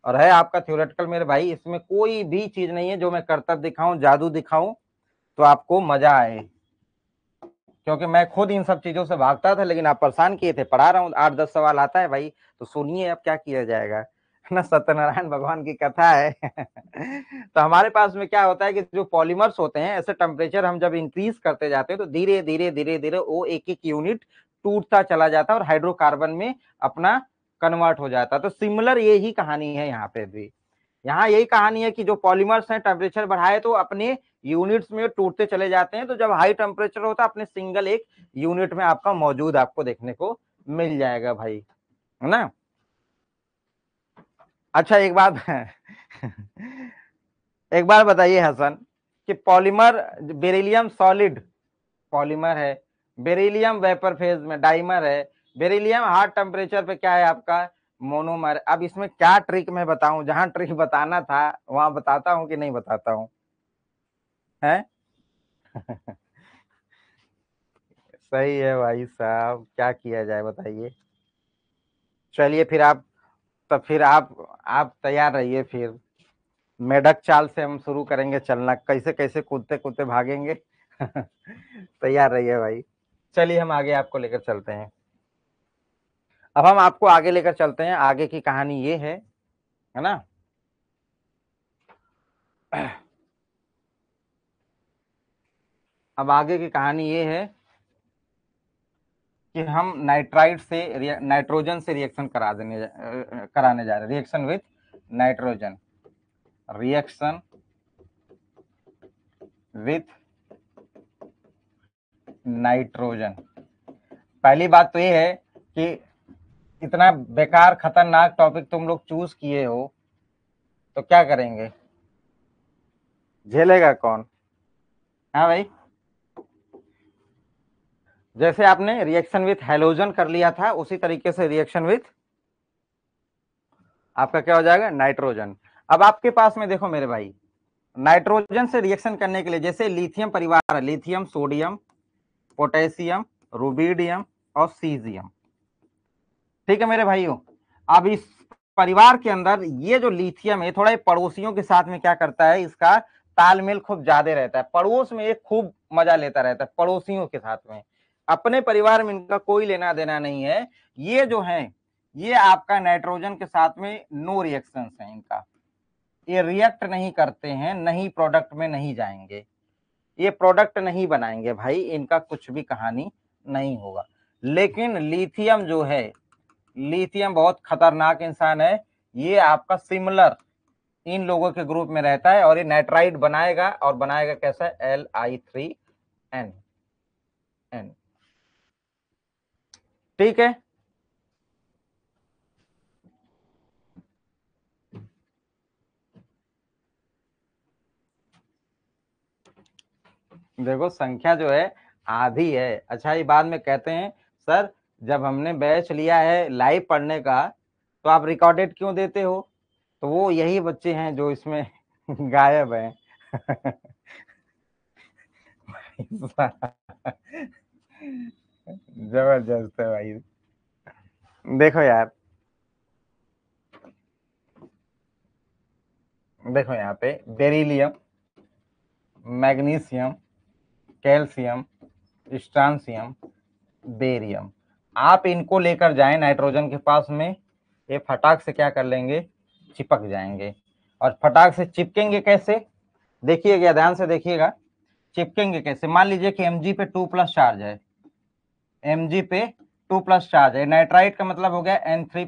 और है आपका थ्योरेटिकल मेरे भाई इसमें कोई भी चीज नहीं है जो मैं करतब दिखाऊं जादू दिखाऊं तो आपको मजा आए क्योंकि मैं खुद इन सब चीजों से भागता था लेकिन आप परेशान किए थे पढ़ा रहा हूँ आठ दस सवाल आता है भाई तो सुनिए अब क्या किया जाएगा ना सत्यनारायण भगवान की कथा है (laughs) तो हमारे पास में क्या होता है कि जो पॉलीमर्स होते हैं ऐसे टेम्परेचर हम जब इंक्रीज करते जाते हैं तो धीरे धीरे धीरे धीरे वो एक एक यूनिट टूटता चला जाता है और हाइड्रोकार्बन में अपना कन्वर्ट हो जाता है तो सिमिलर ये ही कहानी है यहाँ पे भी यहाँ यही कहानी है कि जो पॉलीमर्स हैं टेम्परेचर बढ़ाए तो अपने यूनिट्स में टूटते चले जाते हैं तो जब हाई टेम्परेचर होता है अपने सिंगल एक यूनिट में आपका मौजूद आपको देखने को मिल जाएगा भाई है ना अच्छा एक बात (laughs) एक बार बताइए हसन कि पॉलीमर बेरिलियम सॉलिड पॉलीमर है बेरिलियम वेपर फेज में डाइमर है बेरिलियम हार्ड टेम्परेचर पे क्या है आपका मोनोमर अब इसमें क्या ट्रिक मैं बताऊं जहां ट्रिक बताना था वहां बताता हूं कि नहीं बताता हूं है (laughs) सही है भाई साहब क्या किया जाए बताइए चलिए फिर आप तो फिर आप आप तैयार रहिए फिर मेढक चाल से हम शुरू करेंगे चलना कैसे कैसे कूदते कूदते भागेंगे (laughs) तैयार रहिए भाई चलिए हम आगे आपको लेकर चलते हैं अब हम आपको आगे लेकर चलते हैं आगे की कहानी ये है है ना अब आगे की कहानी ये है कि हम नाइट्राइड से नाइट्रोजन से रिएक्शन करा देने कराने जा रहे हैं reaction with nitrogen reaction with nitrogen पहली बात तो ये है कि इतना बेकार खतरनाक टॉपिक तुम लोग चूज किए हो तो क्या करेंगे झेलेगा कौन हाँ भाई जैसे आपने रिएक्शन विथ हेलोजन कर लिया था उसी तरीके से रिएक्शन विथ आपका क्या हो जाएगा नाइट्रोजन अब आपके पास में देखो मेरे भाई नाइट्रोजन से रिएक्शन करने के लिए जैसे लिथियम परिवार लिथियम सोडियम पोटेशियम रूबीडियम और सीजियम ठीक है मेरे भाइयों अब इस परिवार के अंदर ये जो लिथियम है थोड़ा पड़ोसियों के साथ में क्या करता है इसका तालमेल खूब ज्यादा रहता है पड़ोस में ये खूब मजा लेता रहता है पड़ोसियों के साथ में अपने परिवार में इनका कोई लेना देना नहीं है ये जो है ये आपका नाइट्रोजन के साथ में नो रिएक्शन है इनका ये रिएक्ट नहीं करते हैं नहीं प्रोडक्ट में नहीं जाएंगे ये प्रोडक्ट नहीं बनाएंगे भाई इनका कुछ भी कहानी नहीं होगा लेकिन लिथियम जो है लिथियम बहुत खतरनाक इंसान है ये आपका सिमिलर इन लोगों के ग्रुप में रहता है और ये नाइट्राइड बनाएगा और बनाएगा कैसा L I three N N ठीक है देखो संख्या जो है आधी है अच्छा ये बाद में कहते हैं सर जब हमने बैच लिया है लाइव पढ़ने का तो आप रिकॉर्डेड क्यों देते हो तो वो यही बच्चे हैं जो इसमें (laughs) गायब हैं (laughs) जबरदस्त है भाई देखो यार देखो यहाँ पे beryllium magnesium calcium strontium barium आप इनको लेकर जाए नाइट्रोजन के पास में ये फटाक से क्या कर लेंगे चिपक जाएंगे और फटाक से चिपकेंगे कैसे देखिएगा ध्यान से देखिएगा चिपकेंगे कैसे मान लीजिए कि एम पे टू प्लस चार्ज है एम पे टू प्लस चार्ज है नाइट्राइट का मतलब हो गया एन थ्री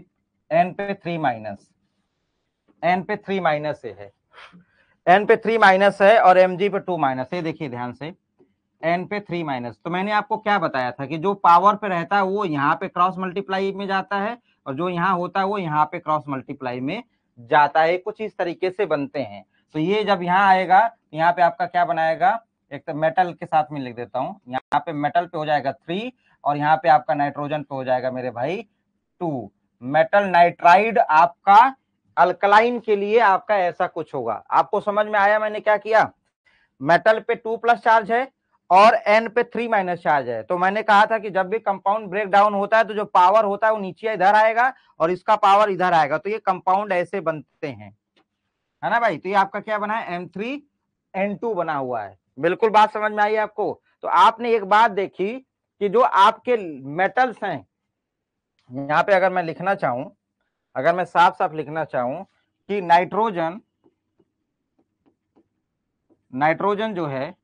एन पे थ्री माइनस एन पे थ्री माइनस है एन पे थ्री माइनस है और एम पे टू माइनस ये देखिए ध्यान से एन पे थ्री माइनस तो मैंने आपको क्या बताया था कि जो पावर पे रहता है वो यहाँ पे क्रॉस मल्टीप्लाई में जाता है और जो यहाँ होता है वो यहाँ पे क्रॉस मल्टीप्लाई में जाता है कुछ इस तरीके से बनते हैं तो ये जब यहाँ आएगा तो यहाँ पे आपका क्या बनाएगा एक तो मेटल के साथ में लिख देता हूँ यहाँ पे मेटल पे हो जाएगा थ्री और यहाँ पे आपका नाइट्रोजन पे हो जाएगा मेरे भाई टू मेटल नाइट्राइड आपका अल्कलाइन के लिए आपका ऐसा कुछ होगा आपको समझ में आया मैंने क्या किया मेटल पे टू प्लस चार्ज है और एन पे थ्री माइनस चार्ज है तो मैंने कहा था कि जब भी कंपाउंड ब्रेक डाउन होता है तो जो पावर होता है वो नीचे इधर आएगा और इसका पावर इधर आएगा तो ये कंपाउंड ऐसे बनते हैं है ना भाई तो ये आपका क्या बना है एम थ्री एन टू बना हुआ है बिल्कुल बात समझ में आई आपको तो आपने एक बात देखी कि जो आपके मेटल्स हैं यहाँ पे अगर मैं लिखना चाहूं अगर मैं साफ साफ लिखना चाहूं कि नाइट्रोजन नाइट्रोजन जो है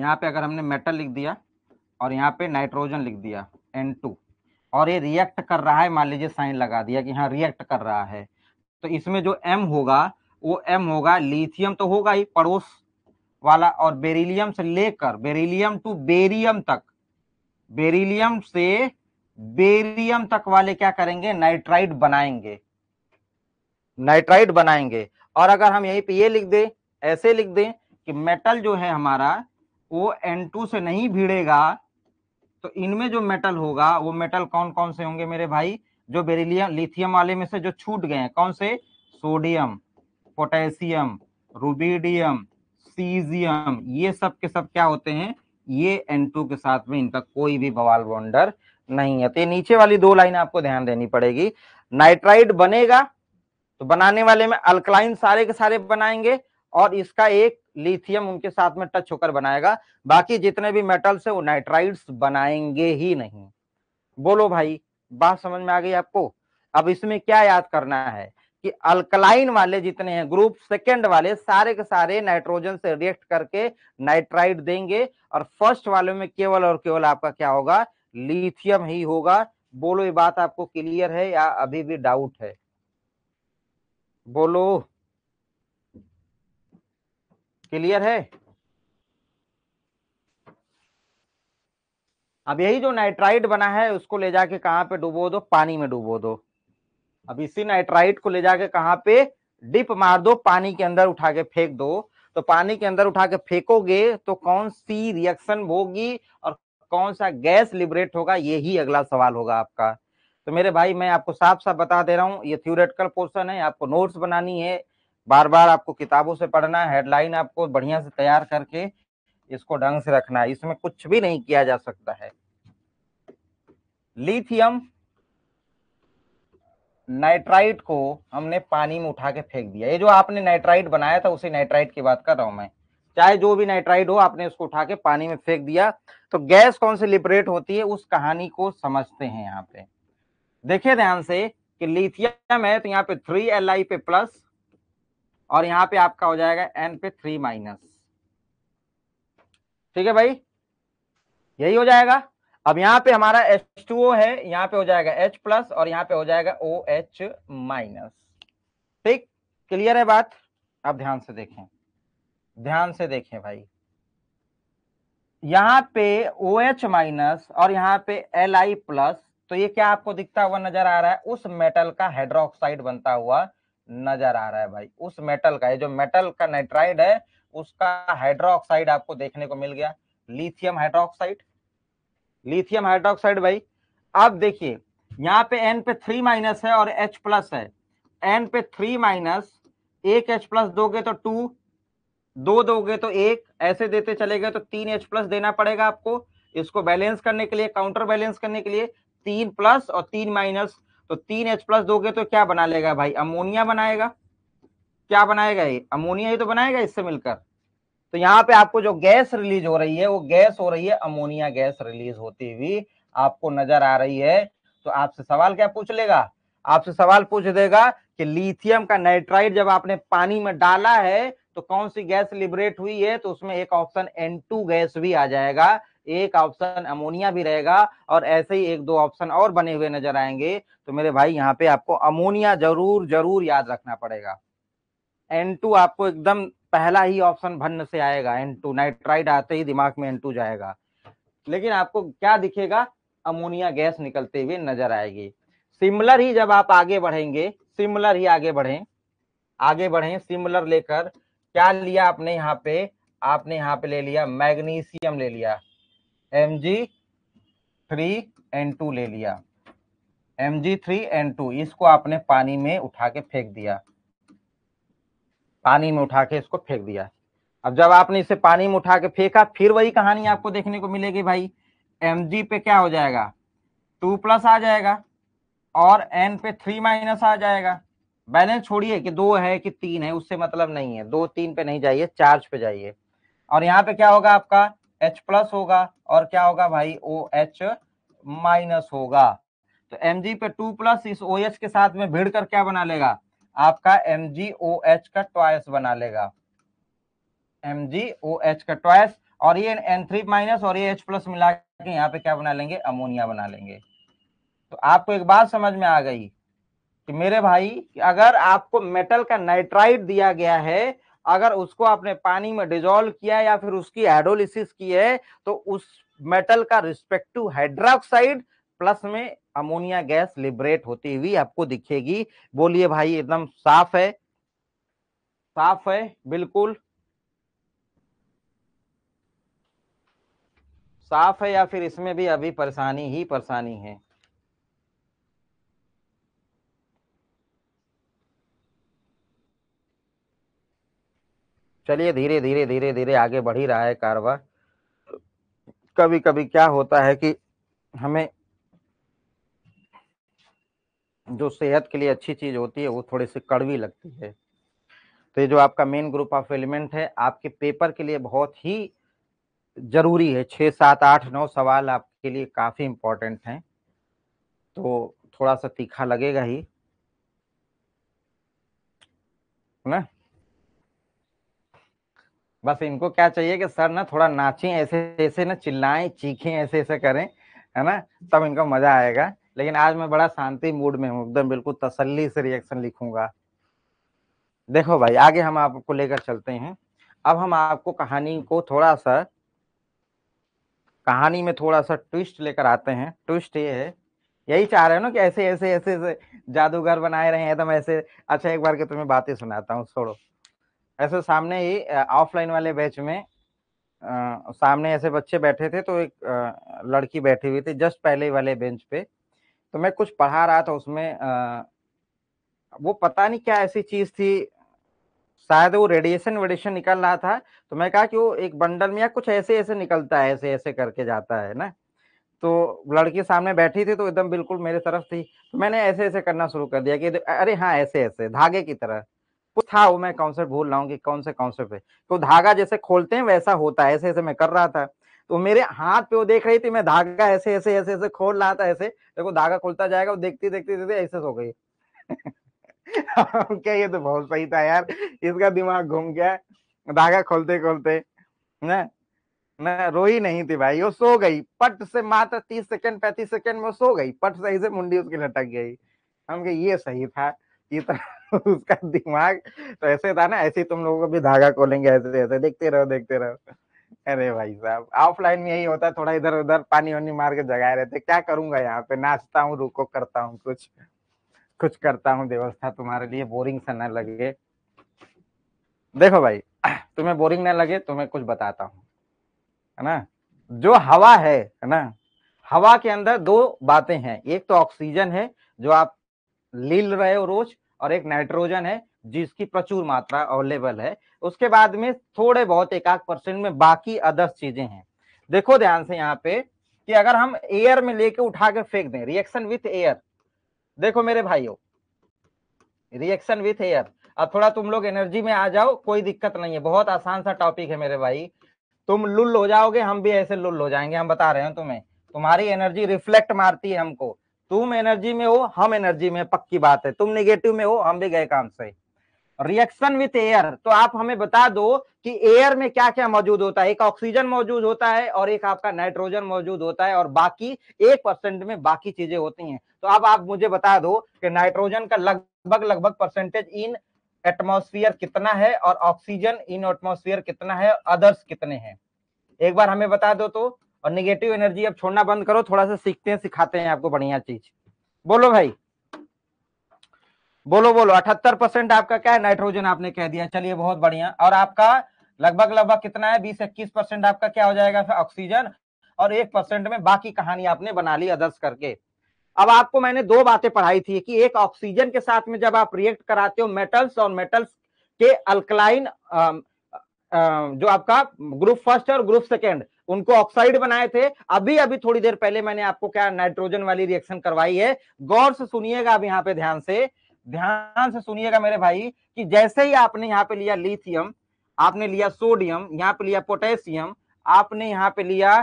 यहाँ पे अगर हमने मेटल लिख दिया और यहाँ पे नाइट्रोजन लिख दिया N2 और ये रिएक्ट कर रहा है मान लीजिए साइन लगा दिया कि यहाँ रिएक्ट कर रहा है तो इसमें जो M होगा वो M होगा लिथियम तो होगा ही पड़ोस वाला और बेरिलियम से लेकर बेरिलियम टू बेरियम तक बेरिलियम से बेरियम तक वाले क्या करेंगे नाइट्राइड बनाएंगे नाइट्राइड बनाएंगे और अगर हम यहीं पे ये लिख दें ऐसे लिख दें कि मेटल जो है हमारा वो N2 से नहीं भिड़ेगा तो इनमें जो मेटल होगा वो मेटल कौन कौन से होंगे मेरे भाई जो बेरिलियम लिथियम वाले में से जो छूट गए हैं कौन से सोडियम पोटेशियम रूबीडियम सीजियम ये सब के सब क्या होते हैं ये N2 के साथ में इनका कोई भी बवाल बॉन्डर नहीं है तो ये नीचे वाली दो लाइन आपको ध्यान देनी पड़ेगी नाइट्राइड बनेगा तो बनाने वाले में अल्कलाइन सारे के सारे बनाएंगे और इसका एक लिथियम उनके साथ में टच होकर बनाएगा बाकी जितने भी मेटल्स है वो नाइट्राइड्स बनाएंगे ही नहीं बोलो भाई बात समझ में आ गई आपको अब इसमें क्या याद करना है कि अल्कलाइन वाले जितने हैं ग्रुप सेकंड वाले सारे के सारे नाइट्रोजन से रिएक्ट करके नाइट्राइड देंगे और फर्स्ट वाले में केवल और केवल आपका क्या होगा लिथियम ही होगा बोलो ये बात आपको क्लियर है या अभी भी डाउट है बोलो क्लियर है अब यही जो नाइट्राइट बना है उसको ले जाके कहां पे डुबो दो पानी में डुबो दो अब इसी नाइट्राइट को ले जाके कहां पे डिप मार दो पानी के अंदर उठा के फेंक दो तो पानी के अंदर उठा के फेंकोगे तो कौन सी रिएक्शन होगी और कौन सा गैस लिबरेट होगा यही अगला सवाल होगा आपका तो मेरे भाई मैं आपको साफ साफ बता दे रहा हूँ ये थ्योरेटिकल पोर्शन है आपको नोट्स बनानी है बार बार आपको किताबों से पढ़ना हेडलाइन आपको बढ़िया से तैयार करके इसको ढंग से रखना है इसमें कुछ भी नहीं किया जा सकता है लिथियम नाइट्राइट को हमने पानी में उठा के फेंक दिया ये जो आपने नाइट्राइट बनाया था उसी नाइट्राइट की बात कर रहा हूं मैं चाहे जो भी नाइट्राइड हो आपने उसको उठा के पानी में फेंक दिया तो गैस कौन से लिपरेट होती है उस कहानी को समझते हैं यहाँ पे देखिए ध्यान से कि लिथियम है तो यहाँ पे थ्री एल आई पे प्लस और यहां पे आपका हो जाएगा एन पे थ्री माइनस ठीक है भाई यही हो जाएगा अब यहां पे हमारा एच टू ओ है यहां पे हो जाएगा एच प्लस और यहां पे हो जाएगा ओ एच माइनस ठीक क्लियर है बात अब ध्यान से देखें ध्यान से देखें भाई यहां पे ओ एच माइनस और यहां पे एल आई प्लस तो ये क्या आपको दिखता हुआ नजर आ रहा है उस मेटल का हाइड्रोक्साइड बनता हुआ नजर आ रहा है भाई उस मेटल का ये जो मेटल का नाइट्राइड है उसका हाइड्रोक्साइड आपको देखने को मिल गया लिथियम हाइड्रोक्साइड लिथियम हाइड्रोक्साइड भाई अब देखिए यहाँ पे एन पे थ्री माइनस है और एच प्लस है एन पे थ्री माइनस एक एच प्लस दोगे तो टू दो दोगे तो एक ऐसे देते चले गए तो तीन एच प्लस देना पड़ेगा आपको इसको बैलेंस करने के लिए काउंटर बैलेंस करने के लिए तीन प्लस और तीन माइनस तो तीन एच प्लस दोगे तो क्या बना लेगा भाई अमोनिया बनाएगा क्या बनाएगा ये अमोनिया ही तो बनाएगा इससे मिलकर तो यहाँ पे आपको जो गैस रिलीज हो रही है वो गैस हो रही है अमोनिया गैस रिलीज होती हुई आपको नजर आ रही है तो आपसे सवाल क्या पूछ लेगा आपसे सवाल पूछ देगा कि लिथियम का नाइट्राइड जब आपने पानी में डाला है तो कौन सी गैस लिबरेट हुई है तो उसमें एक ऑप्शन N2 गैस भी आ जाएगा एक ऑप्शन अमोनिया भी रहेगा और ऐसे ही एक दो ऑप्शन और बने हुए नजर आएंगे तो मेरे भाई यहाँ पे आपको अमोनिया जरूर जरूर याद रखना पड़ेगा एन टू आपको एकदम पहला ही ऑप्शन भन्न से आएगा एन टू नाइट्राइड आते ही दिमाग में एन टू जाएगा लेकिन आपको क्या दिखेगा अमोनिया गैस निकलते हुए नजर आएगी सिमिलर ही जब आप आगे बढ़ेंगे सिमिलर ही आगे बढ़े आगे बढ़े सिमिलर लेकर क्या लिया आपने यहाँ पे आपने यहाँ पे ले लिया मैग्नीशियम ले लिया M G three N two ले लिया M G three N two इसको आपने पानी में उठा के फेंक दिया पानी में उठा के इसको फेंक दिया अब जब आपने इसे पानी में उठा के फेंका फिर वही कहानी आपको देखने को मिलेगी भाई एम जी पे क्या हो जाएगा टू प्लस आ जाएगा और एन पे थ्री माइनस आ जाएगा बैलेंस छोड़िए कि दो है कि तीन है उससे मतलब नहीं है दो तीन पे नहीं जाइए चार्ज पे जाइए और यहाँ पे क्या होगा आपका एच प्लस होगा और क्या होगा भाई ओ एच माइनस होगा तो एम जी पे टू प्लस इस ओ एच के साथ में भिड़ कर क्या बना लेगा आपका एम जी ओ एच का ट्वाइस बना लेगा एम जी ओ एच का ट्वाइस और ये एन थ्री माइनस और ये एच प्लस मिला के यहाँ पे क्या बना लेंगे अमोनिया बना लेंगे तो आपको एक बात समझ में आ गई कि मेरे भाई कि अगर आपको मेटल का नाइट्राइड दिया गया है अगर उसको आपने पानी में डिजोल्व किया या फिर उसकी हाइड्रोलिसिस की है तो उस मेटल का रिस्पेक्टिव हाइड्रोक्साइड प्लस में अमोनिया गैस लिबरेट होती हुई आपको दिखेगी बोलिए भाई एकदम साफ है साफ है बिल्कुल साफ है या फिर इसमें भी अभी परेशानी ही परेशानी है चलिए धीरे धीरे धीरे धीरे आगे बढ़ ही रहा है कारोबार कभी कभी क्या होता है कि हमें जो सेहत के लिए अच्छी चीज होती है वो थोड़ी सी कड़वी लगती है तो ये जो आपका मेन ग्रुप ऑफ एलिमेंट है आपके पेपर के लिए बहुत ही जरूरी है छः सात आठ नौ सवाल आपके लिए काफ़ी इम्पोर्टेंट हैं तो थोड़ा सा तीखा लगेगा ही ना बस इनको क्या चाहिए कि सर ना थोड़ा नाचें ऐसे ऐसे ना चिल्लाएं चीखें ऐसे ऐसे करें है ना तब इनको मजा आएगा लेकिन आज मैं बड़ा शांति मूड में हूँ एकदम बिल्कुल तसल्ली से रिएक्शन लिखूंगा देखो भाई आगे हम आपको लेकर चलते हैं अब हम आपको कहानी को थोड़ा सा कहानी में थोड़ा सा ट्विस्ट लेकर आते हैं ट्विस्ट ये है यही चाह रहे हो ना कि ऐसे ऐसे ऐसे, ऐसे जादूगर बनाए रहे हैं एकदम ऐसे अच्छा एक बार के तुम्हें बातें सुनाता हूँ छोड़ो ऐसे सामने ही ऑफलाइन वाले बैच में आ, सामने ऐसे बच्चे बैठे थे तो एक आ, लड़की बैठी हुई थी जस्ट पहले वाले बेंच पे तो मैं कुछ पढ़ा रहा था उसमें आ, वो पता नहीं क्या ऐसी चीज थी शायद वो रेडिएशन वेडिएशन निकल रहा था तो मैं कहा कि वो एक बंडल में या कुछ ऐसे ऐसे निकलता है ऐसे ऐसे करके जाता है ना तो लड़की सामने बैठी थी तो एकदम बिल्कुल मेरे तरफ थी तो मैंने ऐसे ऐसे करना शुरू कर दिया कि अरे हाँ ऐसे ऐसे धागे की तरह था वो मैं कॉन्सेप्ट भूल रहा हूँ कि कौन से कॉन्सेप्ट है तो धागा जैसे खोलते हैं वैसा होता है ऐसे ऐसे मैं कर रहा था तो मेरे हाथ पे वो देख रही थी मैं धागा ऐसे ऐसे ऐसे ऐसे खोल रहा था ऐसे देखो धागा खोलता जाएगा वो देखती देखती देखती ऐसे सो गई (laughs) क्या ये तो बहुत सही था यार इसका दिमाग घूम गया धागा खोलते खोलते न मैं रो ही नहीं थी भाई वो सो गई पट से मात्र तीस सेकंड पैंतीस सेकंड में सो गई पट सही से मुंडी उसकी लटक गई हम ये सही था इतना (laughs) उसका दिमाग तो ऐसे था ना ऐसे तुम लोगों को भी धागा खोलेंगे ऐसे ऐसे देखते रहो देखते रहो अरे भाई साहब ऑफलाइन में यही होता है थोड़ा इधर उधर पानी वानी मार के जगाए रहते क्या करूंगा यहाँ पे नाचता हूँ रुको करता हूँ कुछ कुछ करता हूँ व्यवस्था तुम्हारे लिए बोरिंग सा न लगे देखो भाई (clears throat) तुम्हें बोरिंग ना लगे तो मैं कुछ बताता हूँ है ना जो हवा है है ना हवा के अंदर दो बातें हैं एक तो ऑक्सीजन है जो आप लील रहे हो रोज और एक नाइट्रोजन है जिसकी प्रचुर मात्रा अवेलेबल है उसके बाद में थोड़े बहुत एक आध परसेंट में बाकी अदर्स चीजें हैं देखो ध्यान से यहाँ पे कि अगर हम एयर में लेके उठा के फेंक दें रिएक्शन विथ एयर देखो मेरे भाइयों रिएक्शन विथ एयर अब थोड़ा तुम लोग एनर्जी में आ जाओ कोई दिक्कत नहीं है बहुत आसान सा टॉपिक है मेरे भाई तुम लुल हो जाओगे हम भी ऐसे लुल हो जाएंगे हम बता रहे हैं तुम्हें तुम्हारी एनर्जी रिफ्लेक्ट मारती है हमको तुम एनर्जी में हो हम एनर्जी में पक्की बात है तुम निगेटिव में हो हम भी गए काम से रिएक्शन विथ एयर तो आप हमें बता दो कि एयर में क्या क्या मौजूद होता है एक ऑक्सीजन मौजूद होता है और एक आपका नाइट्रोजन मौजूद होता है और बाकी एक परसेंट में बाकी चीजें होती हैं तो अब आप मुझे बता दो कि नाइट्रोजन का लगभग लगभग परसेंटेज इन एटमोस्फियर कितना है और ऑक्सीजन इन एटमोस्फियर कितना है अदर्स कितने हैं एक बार हमें बता दो तो और निगेटिव एनर्जी अब छोड़ना बंद करो थोड़ा सा सीखते हैं सिखाते हैं आपको बढ़िया चीज बोलो भाई बोलो बोलो अठहत्तर परसेंट आपका क्या है नाइट्रोजन आपने कह दिया चलिए बहुत बढ़िया और आपका लगभग लगभग कितना है बीस इक्कीस परसेंट आपका क्या हो जाएगा ऑक्सीजन और एक परसेंट में बाकी कहानी आपने बना ली अदर्स करके अब आपको मैंने दो बातें पढ़ाई थी कि एक ऑक्सीजन के साथ में जब आप रिएक्ट कराते हो मेटल्स और मेटल्स के अल्कलाइन जो आपका ग्रुप फर्स्ट और ग्रुप सेकेंड उनको ऑक्साइड बनाए थे अभी अभी थोड़ी देर पहले मैंने आपको क्या नाइट्रोजन वाली रिएक्शन करवाई है गौर से सुनिएगा अब यहाँ पे ध्यान से ध्यान से सुनिएगा मेरे भाई कि जैसे ही आपने यहाँ पे लिया लिथियम आपने लिया सोडियम यहाँ पे लिया पोटेशियम आपने यहाँ पे लिया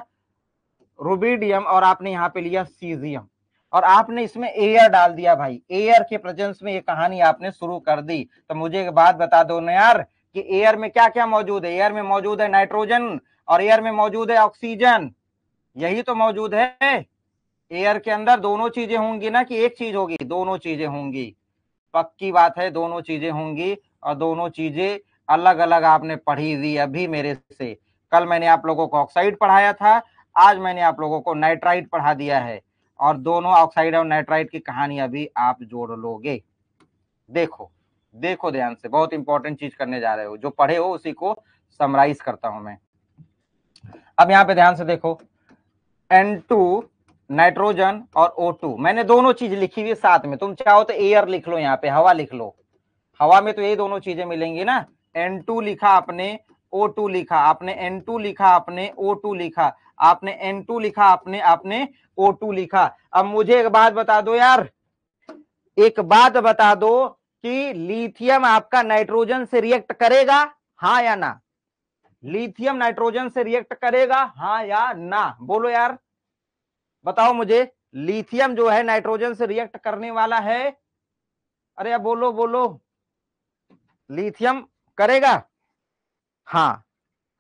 रूबीडियम और आपने यहाँ पे लिया सीजियम और आपने इसमें एयर डाल दिया भाई एयर के प्रेजेंस में ये कहानी आपने शुरू कर दी तो मुझे एक बात बता दो ना यार कि एयर में क्या क्या मौजूद है एयर में मौजूद है नाइट्रोजन और एयर में मौजूद है ऑक्सीजन यही तो मौजूद है एयर के अंदर दोनों चीजें होंगी ना कि एक चीज होगी दोनों चीजें होंगी पक्की बात है दोनों चीजें होंगी और दोनों चीजें अलग अलग आपने पढ़ी हुई अभी मेरे से कल मैंने आप लोगों को ऑक्साइड पढ़ाया था आज मैंने आप लोगों को नाइट्राइट पढ़ा दिया है और दोनों ऑक्साइड और नाइट्राइट की कहानी अभी आप जोड़ लोगे देखो देखो ध्यान से बहुत इंपॉर्टेंट चीज करने जा रहे हो जो पढ़े हो उसी को समराइज करता हूं मैं अब यहां पे ध्यान से देखो एन टू नाइट्रोजन और ओ टू मैंने दोनों चीज लिखी हुई साथ में तुम चाहो तो एयर लिख लो यहाँ पे हवा लिख लो हवा में तो ये दोनों चीजें मिलेंगी ना एन टू लिखा आपने ओ टू लिखा आपने एन टू लिखा आपने ओ टू लिखा आपने एन टू लिखा आपने आपने ओ टू लिखा अब मुझे एक बात बता दो यार एक बात बता दो कि लिथियम आपका नाइट्रोजन से रिएक्ट करेगा हाँ या ना लिथियम नाइट्रोजन से रिएक्ट करेगा हाँ या ना बोलो यार बताओ मुझे लिथियम जो है नाइट्रोजन से रिएक्ट करने वाला है अरे यार बोलो बोलो लिथियम करेगा हाँ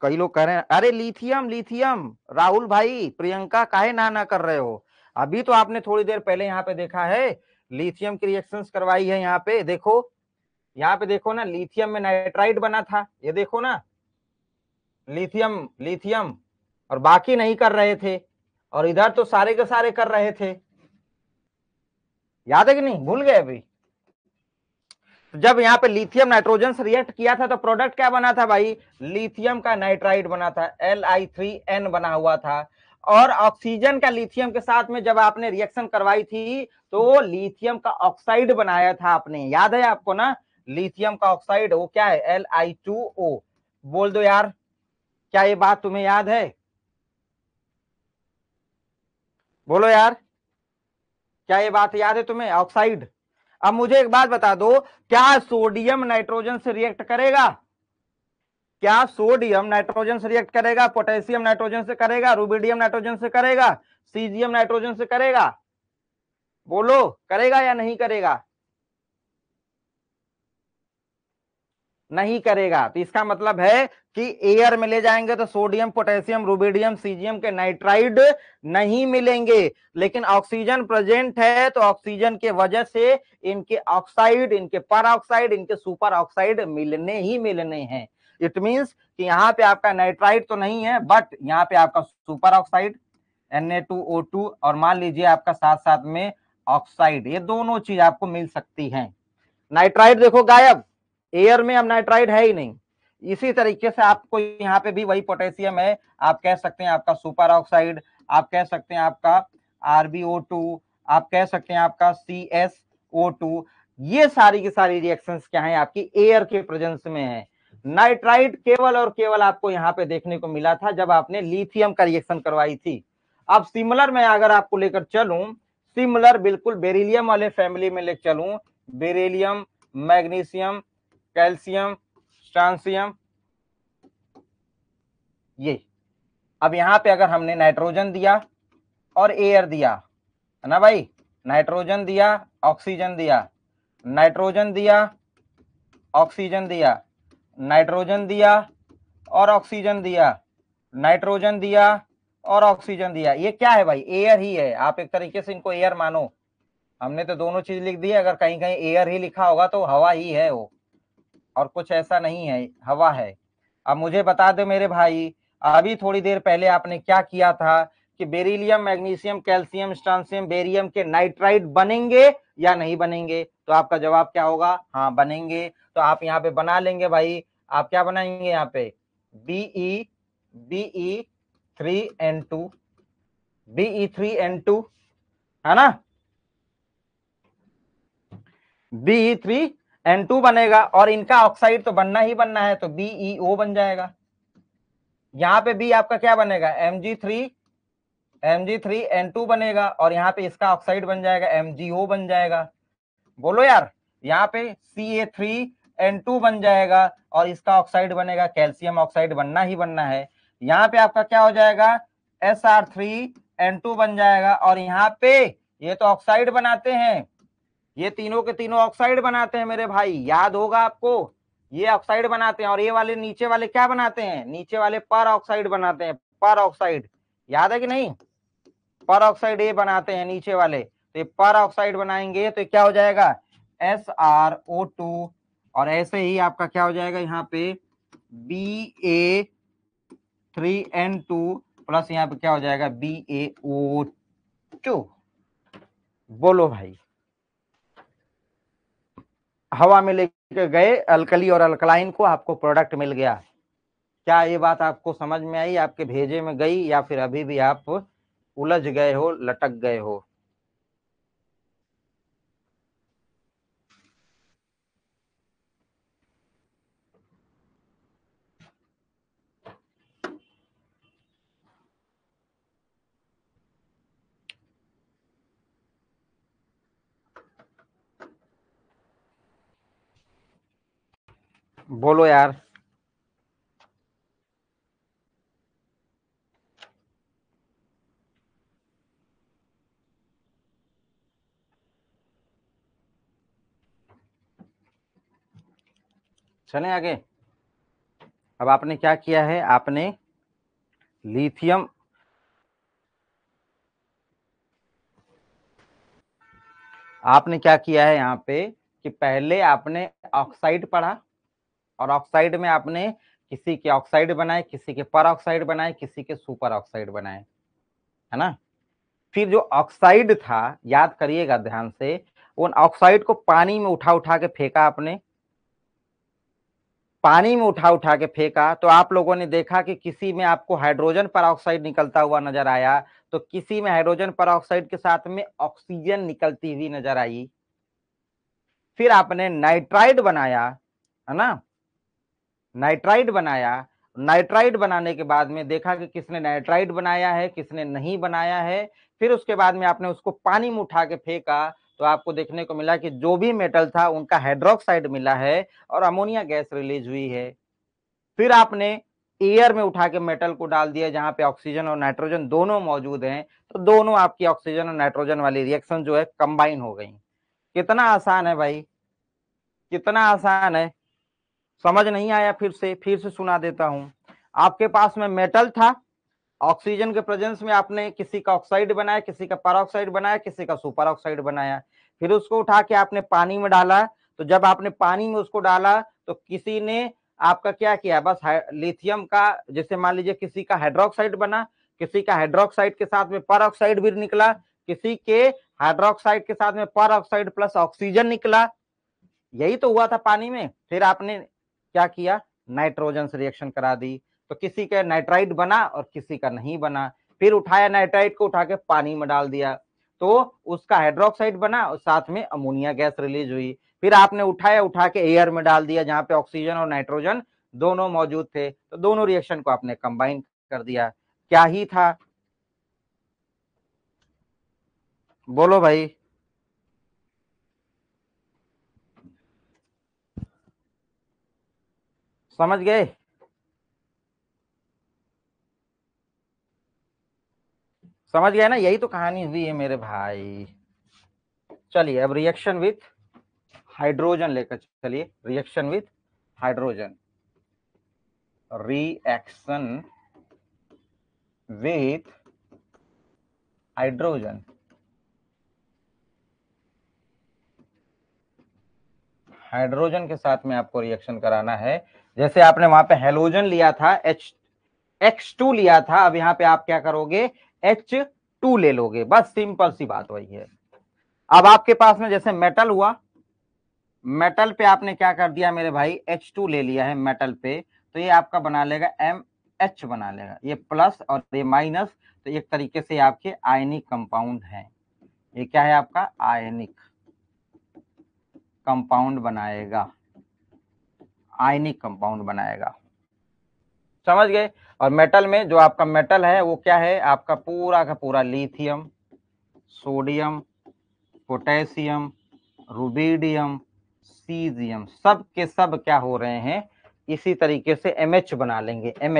कई लोग कह रहे हैं अरे लिथियम लिथियम राहुल भाई प्रियंका काहे ना ना कर रहे हो अभी तो आपने थोड़ी देर पहले यहाँ पे देखा है लिथियम की रिएक्शन करवाई है यहाँ पे देखो यहाँ पे देखो ना लिथियम में नाइट्राइड बना था ये देखो ना लिथियम लिथियम और बाकी नहीं कर रहे थे और इधर तो सारे के सारे कर रहे थे याद है कि नहीं भूल गए अभी तो जब यहाँ पे लिथियम नाइट्रोजन से रिएक्ट किया था तो प्रोडक्ट क्या बना था भाई लिथियम का नाइट्राइड बना था एल आई थ्री एन बना हुआ था और ऑक्सीजन का लिथियम के साथ में जब आपने रिएक्शन करवाई थी तो लिथियम का ऑक्साइड बनाया था आपने याद है आपको ना लिथियम का ऑक्साइड वो क्या है एल आई टू ओ बोल दो यार क्या ये बात तुम्हें याद है बोलो यार क्या ये बात याद है तुम्हें ऑक्साइड अब मुझे एक बात बता दो क्या सोडियम नाइट्रोजन से रिएक्ट करेगा क्या सोडियम नाइट्रोजन से रिएक्ट करेगा पोटेशियम नाइट्रोजन से करेगा रूबीडियम नाइट्रोजन से करेगा सीजियम नाइट्रोजन से करेगा बोलो करेगा या नहीं करेगा नहीं करेगा तो इसका मतलब है कि एयर में ले जाएंगे तो सोडियम पोटेशियम रूबीडियम सीजियम के नाइट्राइड नहीं मिलेंगे लेकिन ऑक्सीजन प्रेजेंट है तो ऑक्सीजन के वजह से इनके ऑक्साइड इनके पर ऑक्साइड इनके सुपर ऑक्साइड मिलने ही मिलने हैं इट मीन्स कि यहाँ पे आपका नाइट्राइड तो नहीं है बट यहाँ पे आपका सुपर ऑक्साइड Na2O2 और मान लीजिए आपका साथ साथ में ऑक्साइड ये दोनों चीज आपको मिल सकती हैं नाइट्राइड देखो गायब एयर में अब नाइट्राइड है ही नहीं इसी तरीके से आपको यहाँ पे भी वही पोटेशियम है आप कह सकते हैं आपका सुपर ऑक्साइड आप कह सकते हैं आपका आरबीओ आप कह सकते हैं आपका सी ये सारी की सारी रिएक्शंस क्या है आपकी एयर के प्रेजेंस में है नाइट्राइट केवल और केवल आपको यहाँ पे देखने को मिला था जब आपने लिथियम का रिएक्शन करवाई थी अब सिमिलर में अगर आपको लेकर चलू सिमिलर बिल्कुल बेरिलियम वाले फैमिली में लेकर चलू बेरेलियम मैग्नीशियम कैल्शियम स्टांसियम ये अब यहां पे अगर हमने नाइट्रोजन दिया और एयर दिया है ना भाई नाइट्रोजन दिया ऑक्सीजन दिया नाइट्रोजन दिया ऑक्सीजन दिया नाइट्रोजन दिया और ऑक्सीजन दिया नाइट्रोजन दिया और ऑक्सीजन दिया ये क्या है भाई एयर ही है आप एक तरीके से इनको एयर मानो हमने तो दोनों चीज लिख दी अगर कहीं कहीं एयर ही लिखा होगा तो हवा ही है वो और कुछ ऐसा नहीं है हवा है अब मुझे बता दो मेरे भाई अभी थोड़ी देर पहले आपने क्या किया था कि beryllium magnesium calcium strontium barium के नाइट्राइड बनेंगे या नहीं बनेंगे तो आपका जवाब क्या होगा हाँ बनेंगे तो आप यहाँ पे बना लेंगे भाई आप क्या बनाएंगे यहाँ पे B E B E three N two B E three N two है ना बी थ्री एन टू बनेगा और इनका ऑक्साइड तो बनना ही बनना है तो बी ओ e बन जाएगा यहाँ पे बी आपका क्या बनेगा M G three M G three N two बनेगा और यहाँ पे इसका ऑक्साइड बन जाएगा एम जी ओ बन जाएगा बोलो यार यहाँ पे C A three N two बन जाएगा और इसका ऑक्साइड बनेगा कैल्शियम ऑक्साइड बनना ही बनना है यहाँ पे आपका क्या हो जाएगा S R three N two बन जाएगा और यहाँ पे ये तो ऑक्साइड बनाते हैं ये तीनों के तीनों ऑक्साइड बनाते हैं मेरे भाई याद होगा आपको ये ऑक्साइड बनाते हैं और ये वाले नीचे वाले क्या बनाते हैं नीचे वाले पर ऑक्साइड बनाते हैं पर ऑक्साइड याद है कि नहीं पर ऑक्साइड ये बनाते हैं नीचे वाले तो ये पर ऑक्साइड बनाएंगे तो क्या हो जाएगा एस आर ओ टू और ऐसे ही आपका क्या हो जाएगा यहाँ पे B A three N two plus यहाँ पे क्या हो जाएगा बी ए ओ टू बोलो भाई हवा में लेके गए अल्कली और अल्कलाइन को आपको प्रोडक्ट मिल गया क्या ये बात आपको समझ में आई आपके भेजे में गई या फिर अभी भी आप उलझ गए हो लटक गए हो बोलो यार चलें आगे अब आपने क्या किया है आपने लिथियम आपने क्या किया है यहां पे कि पहले आपने ऑक्साइड पढ़ा और ऑक्साइड में आपने किसी के ऑक्साइड बनाए किसी के पर ऑक्साइड बनाए किसी के सुपर ऑक्साइड बनाए है ना फिर जो ऑक्साइड था याद करिएगा ध्यान से उन ऑक्साइड को पानी में उठा उठा के फेंका आपने पानी में उठा उठा के फेंका तो आप लोगों ने देखा कि किसी में आपको हाइड्रोजन पर ऑक्साइड निकलता हुआ नजर आया तो किसी में हाइड्रोजन पर ऑक्साइड के साथ में ऑक्सीजन निकलती हुई नजर आई फिर आपने नाइट्राइड बनाया है ना नाइट्राइड बनाया नाइट्राइड बनाने के बाद में देखा कि किसने नाइट्राइड बनाया है किसने नहीं बनाया है फिर उसके बाद में आपने उसको पानी में उठा के फेंका तो आपको देखने को मिला कि जो भी मेटल था उनका हाइड्रोक्साइड मिला है और अमोनिया गैस रिलीज हुई है फिर आपने एयर में उठा के मेटल को डाल दिया जहां पे ऑक्सीजन और नाइट्रोजन दोनों मौजूद हैं तो दोनों आपकी ऑक्सीजन और नाइट्रोजन वाली रिएक्शन जो है कंबाइन हो गई कितना आसान है भाई कितना आसान है समझ नहीं आया फिर से फिर से सुना देता हूं आपके पास में मेटल था ऑक्सीजन के प्रेजेंस में आपने किसी का ऑक्साइड बनाया किसी का पैरोक्साइड बनाया किसी का सुपर ऑक्साइड बनाया फिर उसको उठा के आपने पानी में डाला तो जब आपने पानी में उसको डाला तो किसी ने आपका क्या किया बस लिथियम का जैसे मान लीजिए किसी का हाइड्रोक्साइड बना किसी का हाइड्रोक्साइड के साथ में पर ऑक्साइड भी निकला किसी के हाइड्रोक्साइड के साथ में पर ऑक्साइड प्लस ऑक्सीजन निकला यही तो हुआ था पानी में फिर आपने क्या किया नाइट्रोजन से रिएक्शन करा दी तो किसी का नाइट्राइड बना और किसी का नहीं बना फिर उठाया नाइट्राइड को उठा के पानी में डाल दिया तो उसका हाइड्रोक्साइड बना और साथ में अमोनिया गैस रिलीज हुई फिर आपने उठाया उठा के एयर में डाल दिया जहां पे ऑक्सीजन और नाइट्रोजन दोनों मौजूद थे तो दोनों रिएक्शन को आपने कंबाइन कर दिया क्या ही था बोलो भाई समझ गए समझ गए ना यही तो कहानी हुई है मेरे भाई चलिए अब रिएक्शन विथ हाइड्रोजन लेकर चलिए reaction with hydrogen reaction with hydrogen hydrogen के साथ में आपको रिएक्शन कराना है जैसे आपने वहां पे हेलोजन लिया था एच एक्स टू लिया था अब यहाँ पे आप क्या करोगे एच टू ले लोगे बस सिंपल सी बात वही है अब आपके पास में जैसे मेटल हुआ मेटल पे आपने क्या कर दिया मेरे भाई एच टू ले लिया है मेटल पे तो ये आपका बना लेगा एम एच बना लेगा ये प्लस और ये माइनस तो एक तरीके से आपके आयनिक कंपाउंड है ये क्या है आपका आयनिक कंपाउंड बनाएगा आयनिक कंपाउंड बनाएगा समझ गए और मेटल में जो आपका मेटल है वो क्या है आपका पूरा का पूरा lithium sodium potassium rubidium caesium सब के सब क्या हो रहे हैं इसी तरीके से एम बना लेंगे एम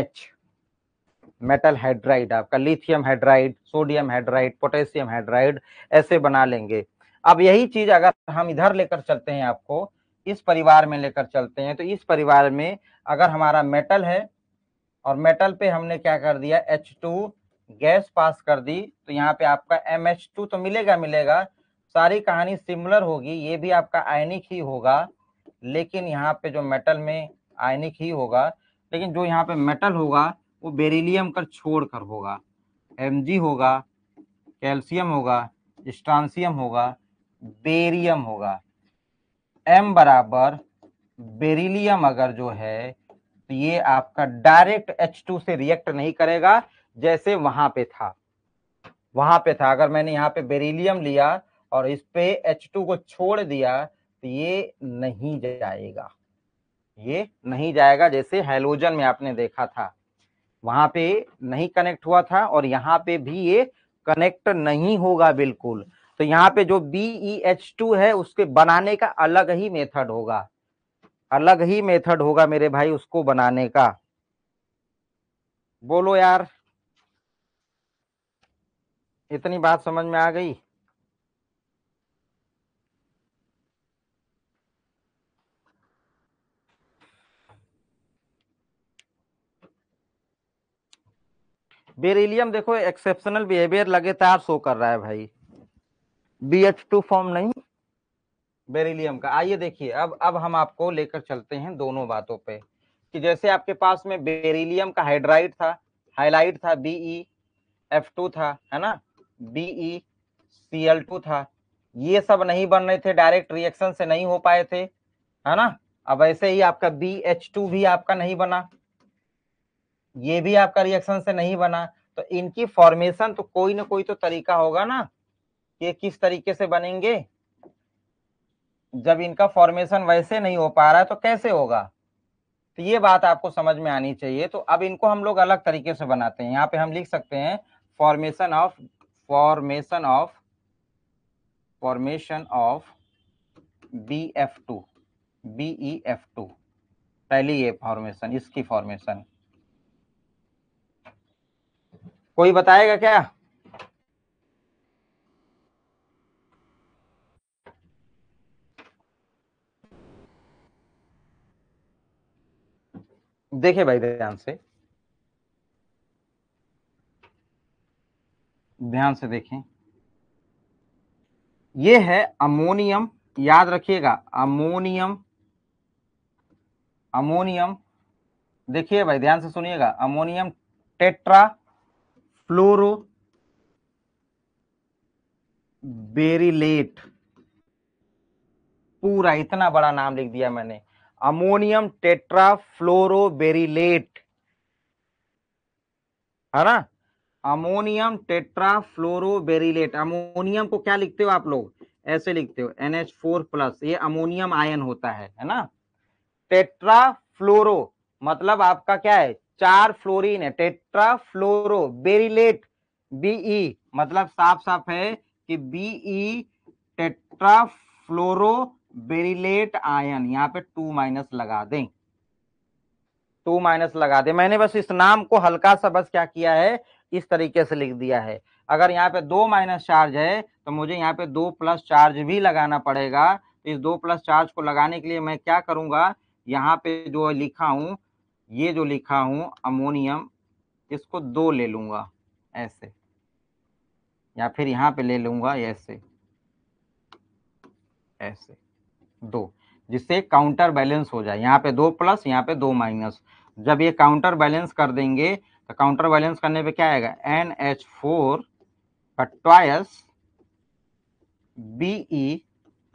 मेटल हाइड्राइड आपका lithium hydride sodium hydride potassium hydride ऐसे बना लेंगे अब यही चीज अगर हम इधर लेकर चलते हैं आपको इस परिवार में लेकर चलते हैं तो इस परिवार में अगर हमारा मेटल है और मेटल पे हमने क्या कर दिया एच टू गैस पास कर दी तो यहाँ पे आपका एम एच टू तो मिलेगा मिलेगा सारी कहानी सिमिलर होगी ये भी आपका आयनिक ही होगा लेकिन यहाँ पे जो मेटल में आयनिक ही होगा लेकिन जो यहाँ पे मेटल होगा वो बेरिलियम कर छोड़ कर होगा एम होगा कैल्शियम होगा स्ट्रांसियम होगा बेरियम होगा एम बराबर बेरिलियम अगर जो है तो ये आपका डायरेक्ट एच टू से रिएक्ट नहीं करेगा जैसे वहां पे था वहां पे था अगर मैंने यहाँ पे बेरिलियम लिया और इस पे एच टू को छोड़ दिया तो ये नहीं जाएगा ये नहीं जाएगा जैसे हेलोजन में आपने देखा था वहां पे नहीं कनेक्ट हुआ था और यहाँ पे भी ये कनेक्ट नहीं होगा बिल्कुल तो यहाँ पे जो बी ई एच टू है उसके बनाने का अलग ही मेथड होगा अलग ही मेथड होगा मेरे भाई उसको बनाने का बोलो यार इतनी बात समझ में आ गई बेरिलियम देखो एक्सेप्शनल बिहेवियर लगातार शो कर रहा है भाई बी एच टू फॉर्म नहीं बेरिलियम का आइए देखिए अब अब हम आपको लेकर चलते हैं दोनों बातों पे कि जैसे आपके पास में बेरिलियम का हाइड्राइड था हाइलाइट था बीई एफ टू था है ना बीई सी एल टू था ये सब नहीं बन रहे थे डायरेक्ट रिएक्शन से नहीं हो पाए थे है ना अब ऐसे ही आपका बी एच टू भी आपका नहीं बना ये भी आपका रिएक्शन से नहीं बना तो इनकी फॉर्मेशन तो कोई ना कोई तो तरीका होगा ना ये किस तरीके से बनेंगे जब इनका फॉर्मेशन वैसे नहीं हो पा रहा है तो कैसे होगा तो ये बात आपको समझ में आनी चाहिए तो अब इनको हम लोग अलग तरीके से बनाते हैं यहाँ पे हम लिख सकते हैं formation of formation of formation of B F two B E F two पहली ये फॉर्मेशन इसकी फॉर्मेशन कोई बताएगा क्या देखे भाई ध्यान से ध्यान से देखें ये है अमोनियम याद रखिएगा अमोनियम अमोनियम देखिए भाई ध्यान से सुनिएगा अमोनियम टेट्रा फ्लोरो बेरीलेट पूरा इतना बड़ा नाम लिख दिया मैंने अमोनियम टेट्राफ्लोरोबेरिलेट है ना अमोनियम टेट्राफ्लोरोबेरिलेट अमोनियम को क्या लिखते हो आप लोग ऐसे लिखते हो एच फोर प्लस ये अमोनियम आयन होता है है ना टेट्राफ्लोरो मतलब आपका क्या है चार फ्लोरीन है टेट्राफ्लोरो बीई मतलब साफ साफ है कि बीई टेट्राफ्लोरो बेरिलेट आयन यहाँ पे टू माइनस लगा दें टू माइनस लगा दें मैंने बस इस नाम को हल्का सा बस क्या किया है इस तरीके से लिख दिया है अगर यहाँ पे दो माइनस चार्ज है तो मुझे यहाँ पे दो प्लस चार्ज भी लगाना पड़ेगा तो इस दो प्लस चार्ज को लगाने के लिए मैं क्या करूंगा यहाँ पे जो लिखा हूं ये जो लिखा हूं अमोनियम इसको दो ले लूंगा ऐसे या फिर यहाँ पे ले लूंगा ऐसे ऐसे दो जिससे काउंटर बैलेंस हो जाए यहाँ पे दो प्लस यहाँ पे दो माइनस जब ये काउंटर बैलेंस कर देंगे तो काउंटर बैलेंस करने पे क्या आएगा एन एच फोर का बी ई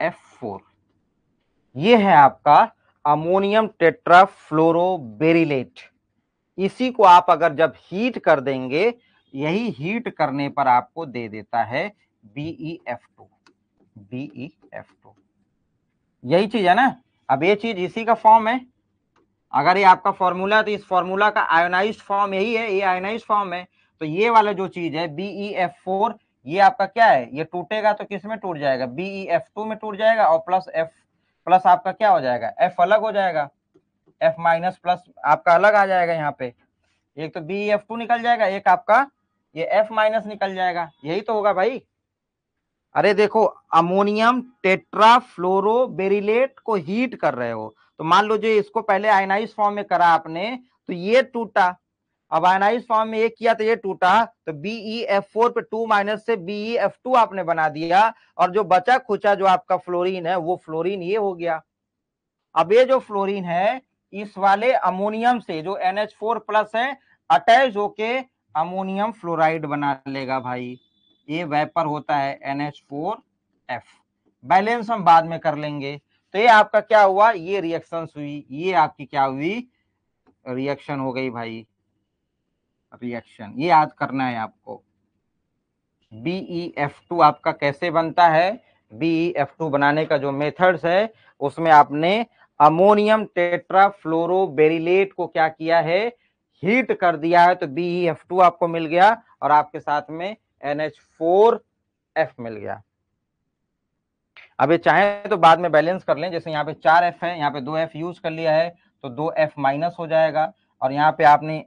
एफ फोर ये है आपका अमोनियम टेट्राफ्लोरोबेरिलेट इसी को आप अगर जब हीट कर देंगे यही हीट करने पर आपको दे देता है B E F two B E F two यही चीज है ना अब ये चीज इसी का फॉर्म है अगर ये आपका फॉर्मूला है तो इस फॉर्मूला का आयोनाइज फॉर्म यही है ये आयोनाइज फॉर्म है तो ये वाला जो चीज है बीई एफ फोर ये आपका क्या है ये टूटेगा तो किस में टूट जाएगा बीई एफ टू में टूट जाएगा और प्लस एफ प्लस आपका क्या हो जाएगा एफ अलग हो जाएगा एफ माइनस प्लस आपका अलग आ जाएगा यहाँ पे एक तो बीई एफ टू निकल जाएगा एक आपका ये एफ माइनस निकल जाएगा यही तो होगा भाई अरे देखो अमोनियम बेरिलेट को हीट कर रहे हो तो मान लो जो इसको पहले आयनाइज फॉर्म में करा आपने तो ये टूटा अब आयनाइज फॉर्म में ये किया तो ये टूटा तो बीई एफ फोर पे टू माइनस से बीई एफ टू आपने बना दिया और जो बचा खुचा जो आपका फ्लोरीन है वो फ्लोरीन ये हो गया अब ये जो फ्लोरीन है इस वाले अमोनियम से जो एन एच फोर प्लस है अटैच होके अमोनियम फ्लोराइड बना लेगा भाई ये वेपर होता है N H four F balance हम बाद में कर लेंगे तो ये आपका क्या हुआ ये रिएक्शन हुई ये आपकी क्या हुई रिएक्शन हो गई भाई रिएक्शन ये याद करना है आपको बी एफ टू आपका कैसे बनता है बी एफ टू बनाने का जो मेथड्स है उसमें आपने अमोनियम टेट्राफ्लोरोबेरिलेट को क्या किया है हीट कर दिया है तो बी एफ टू आपको मिल गया और आपके साथ में एन एच फोर एफ मिल गया अब ये चाहे तो बाद में बैलेंस कर लें जैसे यहाँ पे चार एफ है यहाँ पे दो एफ यूज कर लिया है तो दो एफ माइनस हो जाएगा और यहाँ पे आपने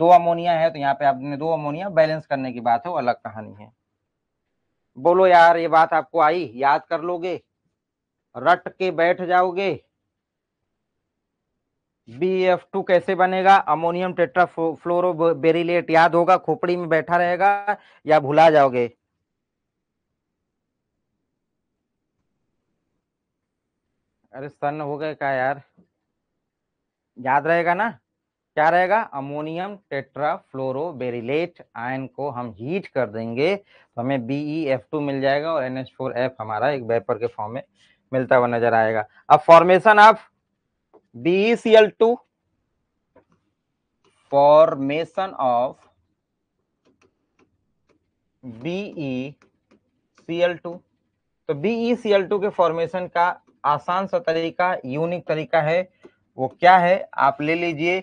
दो अमोनिया है तो यहाँ पे आपने दो अमोनिया बैलेंस करने की बात है वो अलग कहानी है बोलो यार ये बात आपको आई याद कर लोगे रट के बैठ जाओगे बी एफ टू कैसे बनेगा अमोनियम टेट्रा फ्लोरो बेरिलेट याद होगा खोपड़ी में बैठा रहेगा या भुला जाओगे अरे सन हो गए क्या यार याद रहेगा ना क्या रहेगा ammonium tetrafluoroberyllate ion को हम हीट कर देंगे तो हमें बीई एफ टू मिल जाएगा और एन एच फोर एफ हमारा एक बेपर के फॉर्म में मिलता हुआ नजर आएगा अब formation of BeCl2 formation of BeCl2 तो BeCl2 के फॉर्मेशन का आसान सा तरीका यूनिक तरीका है वो क्या है आप ले लीजिए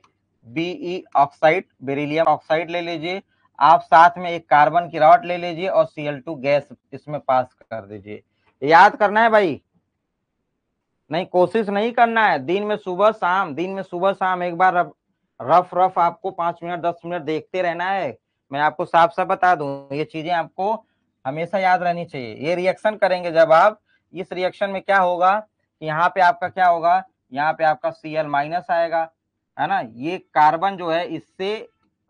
बीई ऑक्साइड बेरिलियम ऑक्साइड ले लीजिए आप साथ में एक कार्बन की रॉड ले लीजिए और सीएल टू गैस इसमें पास कर दीजिए याद करना है भाई नहीं कोशिश नहीं करना है दिन में सुबह शाम दिन में सुबह शाम एक बार रफ रफ, रफ आपको पांच मिनट दस मिनट देखते रहना है मैं आपको साफ साफ बता दू ये चीजें आपको हमेशा याद रहनी चाहिए ये रिएक्शन करेंगे जब आप इस रिएक्शन में क्या होगा यहाँ पे आपका क्या होगा यहाँ पे आपका सी एल माइनस आएगा है ना ये कार्बन जो है इससे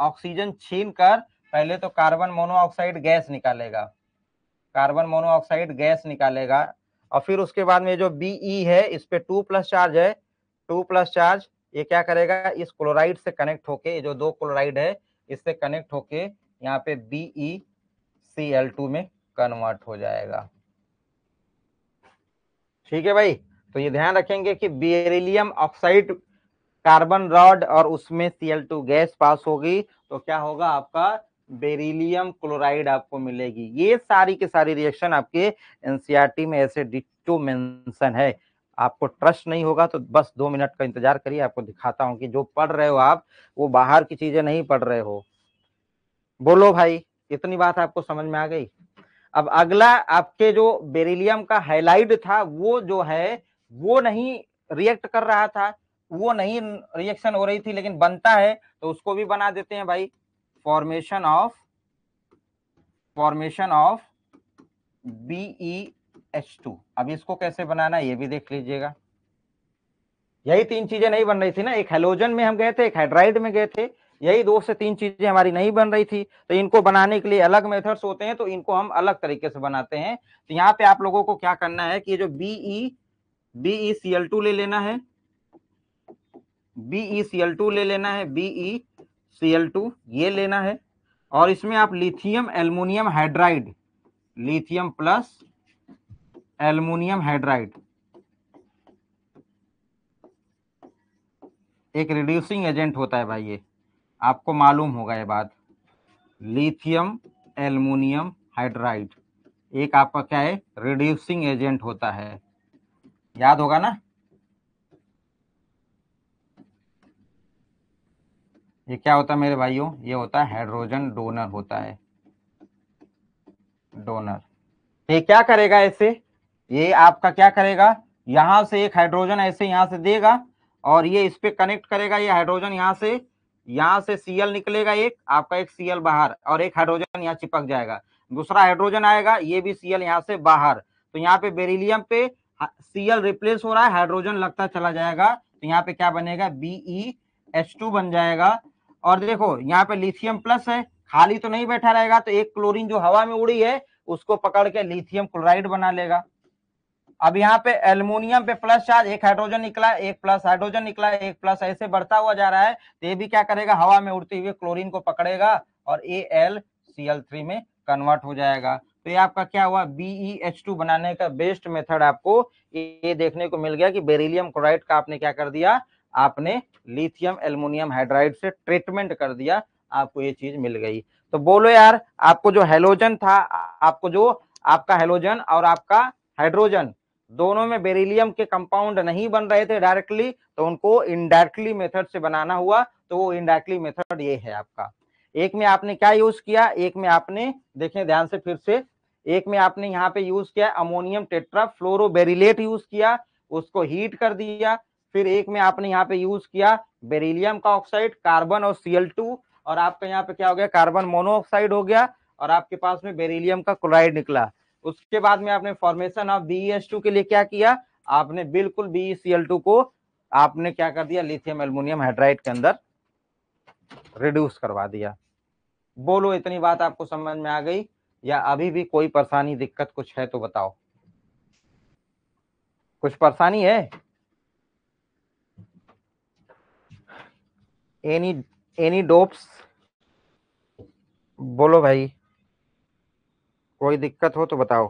ऑक्सीजन छीन कर पहले तो कार्बन मोनोऑक्साइड गैस निकालेगा कार्बन मोनोऑक्साइड गैस निकालेगा और फिर उसके बाद में जो बी ई e है इस पे टू प्लस चार्ज है टू प्लस चार्ज ये क्या करेगा इस क्लोराइड से कनेक्ट होके जो दो क्लोराइड है इससे कनेक्ट होके यहाँ पे B E C L two में कन्वर्ट हो जाएगा ठीक है भाई तो ये ध्यान रखेंगे कि बेरिलियम ऑक्साइड कार्बन रॉड और उसमें C L two gas pass होगी तो क्या होगा आपका बेरिलियम क्लोराइड आपको मिलेगी ये सारी के सारी रिएक्शन आपके एनसीईआरटी e में ऐसे डिटो मेंशन है आपको ट्रस्ट नहीं होगा तो बस दो मिनट का इंतजार करिए आपको दिखाता हूँ कि जो पढ़ रहे हो आप वो बाहर की चीजें नहीं पढ़ रहे हो बोलो भाई इतनी बात आपको समझ में आ गई अब अगला आपके जो बेरिलियम का हाईलाइट था वो जो है वो नहीं रिएक्ट कर रहा था वो नहीं रिएक्शन हो रही थी लेकिन बनता है तो उसको भी बना देते हैं भाई formation of formation of BeH2 अब इसको कैसे बनाना ये भी देख लीजिएगा यही तीन चीजें नहीं बन रही थी ना एक हेलोजन में हम गए थे एक हाइड्राइड में गए थे यही दो से तीन चीजें हमारी नहीं बन रही थी तो इनको बनाने के लिए अलग मेथड्स होते हैं तो इनको हम अलग तरीके से बनाते हैं तो यहाँ पे आप लोगों को क्या करना है कि ये जो B E B E C L two ले लेना है बीई सी एल टू ले लेना है बीई Cl2 ये लेना है और इसमें आप lithium aluminium hydride lithium plus aluminium hydride एक रिड्यूसिंग एजेंट होता है भाई ये आपको मालूम होगा ये बात लिथियम एल्युमिनियम हाइड्राइड एक आपका क्या है रिड्यूसिंग एजेंट होता है याद होगा ना ये क्या होता है मेरे भाइयों ये होता है हाइड्रोजन डोनर होता है डोनर ये क्या करेगा ऐसे ये आपका क्या करेगा यहां से एक हाइड्रोजन ऐसे यहां से देगा और ये इस पे कनेक्ट करेगा ये हाइड्रोजन यहां से यहां से सीएल निकलेगा एक आपका एक सीएल बाहर और एक हाइड्रोजन यहाँ चिपक जाएगा दूसरा हाइड्रोजन आएगा ये भी सीएल यहाँ से बाहर तो यहाँ पे बेरिलियम पे सीएल रिप्लेस हो रहा है हाइड्रोजन लगता चला जाएगा तो यहाँ पे क्या बनेगा बीई एच टू बन जाएगा और देखो यहाँ पे लिथियम प्लस है खाली तो नहीं बैठा रहेगा तो एक क्लोरीन जो हवा में उड़ी है उसको पकड़ के लिथियम क्लोराइड बना लेगा अब यहाँ पे एल्यूमिनियम पे प्लस चार्ज एक हाइड्रोजन निकला एक प्लस हाइड्रोजन निकला एक प्लस ऐसे बढ़ता हुआ जा रहा है तो ये भी क्या करेगा हवा में उड़ते हुए क्लोरीन को पकड़ेगा और A L C L three में कन्वर्ट हो जाएगा तो ये आपका क्या हुआ बीई एच टू बनाने का बेस्ट मेथड आपको ये देखने को मिल गया कि बेरिलियम क्लोराइड का आपने क्या कर दिया आपने लिथियम एल्यूमिनियम हाइड्राइड से ट्रीटमेंट कर दिया आपको ये चीज मिल गई तो बोलो यार आपको जो हेलोजन था आपको जो आपका हेलोजन और आपका हाइड्रोजन दोनों में बेरिलियम के कंपाउंड नहीं बन रहे थे डायरेक्टली तो उनको इनडायरेक्टली मेथड से बनाना हुआ तो वो इनडायरेक्टली मेथड ये है आपका एक में आपने क्या यूज किया एक में आपने देखें ध्यान से फिर से एक में आपने यहाँ पे यूज किया अमोनियम टेट्रा फ्लोरोबेरिलेट यूज किया उसको हीट कर दिया फिर एक में आपने यहाँ पे यूज किया बेरिलियम का ऑक्साइड कार्बन और सीएल और आपका यहाँ पे क्या हो गया कार्बन मोनोऑक्साइड हो गया और आपके पास में बेरिलियम का क्लोराइड निकला उसके बाद में आपने फॉर्मेशन ऑफ टू के लिए क्या किया आपने बिल्कुल BeCl2 को आपने क्या कर दिया लिथियम एल्यूमिनियम हाइड्राइड के अंदर रिड्यूस करवा दिया बोलो इतनी बात आपको समझ में आ गई या अभी भी कोई परेशानी दिक्कत कुछ है तो बताओ कुछ परेशानी है एनी एनी डोप्स बोलो भाई कोई दिक्कत हो तो बताओ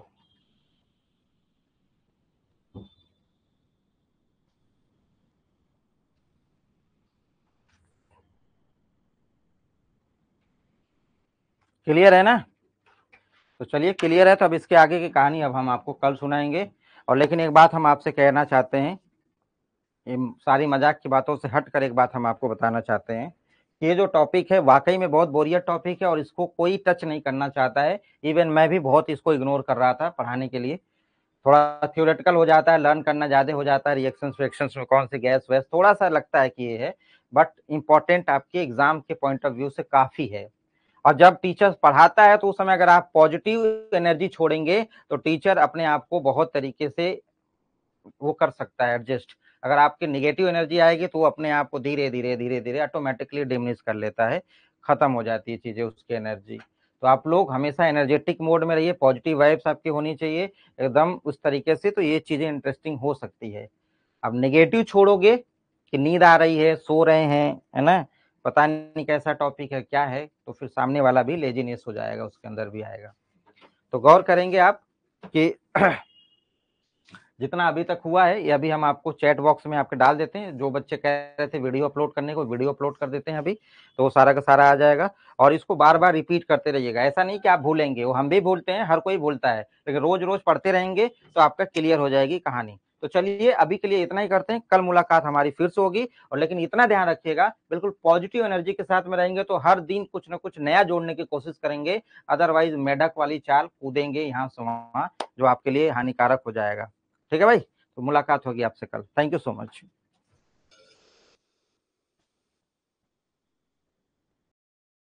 क्लियर है ना तो चलिए क्लियर है तो अब इसके आगे की कहानी अब हम आपको कल सुनाएंगे और लेकिन एक बात हम आपसे कहना चाहते हैं सारी मजाक की बातों से हट कर एक बात हम आपको बताना चाहते हैं कि ये जो टॉपिक है वाकई में बहुत बोरियत टॉपिक है और इसको कोई टच नहीं करना चाहता है इवन मैं भी बहुत इसको इग्नोर कर रहा था पढ़ाने के लिए थोड़ा थियोरेटिकल हो जाता है लर्न करना ज़्यादा हो जाता है रिएक्शन रिएक्शंस में कौन सी गैस वैस थोड़ा सा लगता है कि ये है बट इम्पॉर्टेंट आपके एग्जाम के पॉइंट ऑफ व्यू से काफ़ी है और जब टीचर पढ़ाता है तो उस समय अगर आप पॉजिटिव एनर्जी छोड़ेंगे तो टीचर अपने आप को बहुत तरीके से वो कर सकता है एडजस्ट अगर आपकी निगेटिव एनर्जी आएगी तो वो अपने आप को धीरे धीरे धीरे धीरे ऑटोमेटिकली डिमिनिश कर लेता है खत्म हो जाती है चीज़ें उसकी एनर्जी तो आप लोग हमेशा एनर्जेटिक मोड में रहिए पॉजिटिव वाइब्स आपकी होनी चाहिए एकदम उस तरीके से तो ये चीज़ें इंटरेस्टिंग हो सकती है अब निगेटिव छोड़ोगे कि नींद आ रही है सो रहे हैं है ना पता नहीं कैसा टॉपिक है क्या है तो फिर सामने वाला भी लेजीनेस हो जाएगा उसके अंदर भी आएगा तो गौर करेंगे आप कि (clears throat) जितना अभी तक हुआ है ये अभी हम आपको चैट बॉक्स में आपके डाल देते हैं जो बच्चे कह रहे थे वीडियो अपलोड करने को वीडियो अपलोड कर देते हैं अभी तो वो सारा का सारा आ जाएगा और इसको बार बार रिपीट करते रहिएगा ऐसा नहीं कि आप भूलेंगे वो हम भी भूलते हैं हर कोई भूलता है लेकिन रोज रोज पढ़ते रहेंगे तो आपका क्लियर हो जाएगी कहानी तो चलिए अभी के लिए इतना ही करते हैं कल मुलाकात हमारी फिर से होगी और लेकिन इतना ध्यान रखिएगा बिल्कुल पॉजिटिव एनर्जी के साथ में रहेंगे तो हर दिन कुछ ना कुछ नया जोड़ने की कोशिश करेंगे अदरवाइज मेढक वाली चाल कूदेंगे यहाँ सुबह जो आपके लिए हानिकारक हो जाएगा ठीक है भाई तो मुलाकात होगी आपसे कल थैंक यू सो मच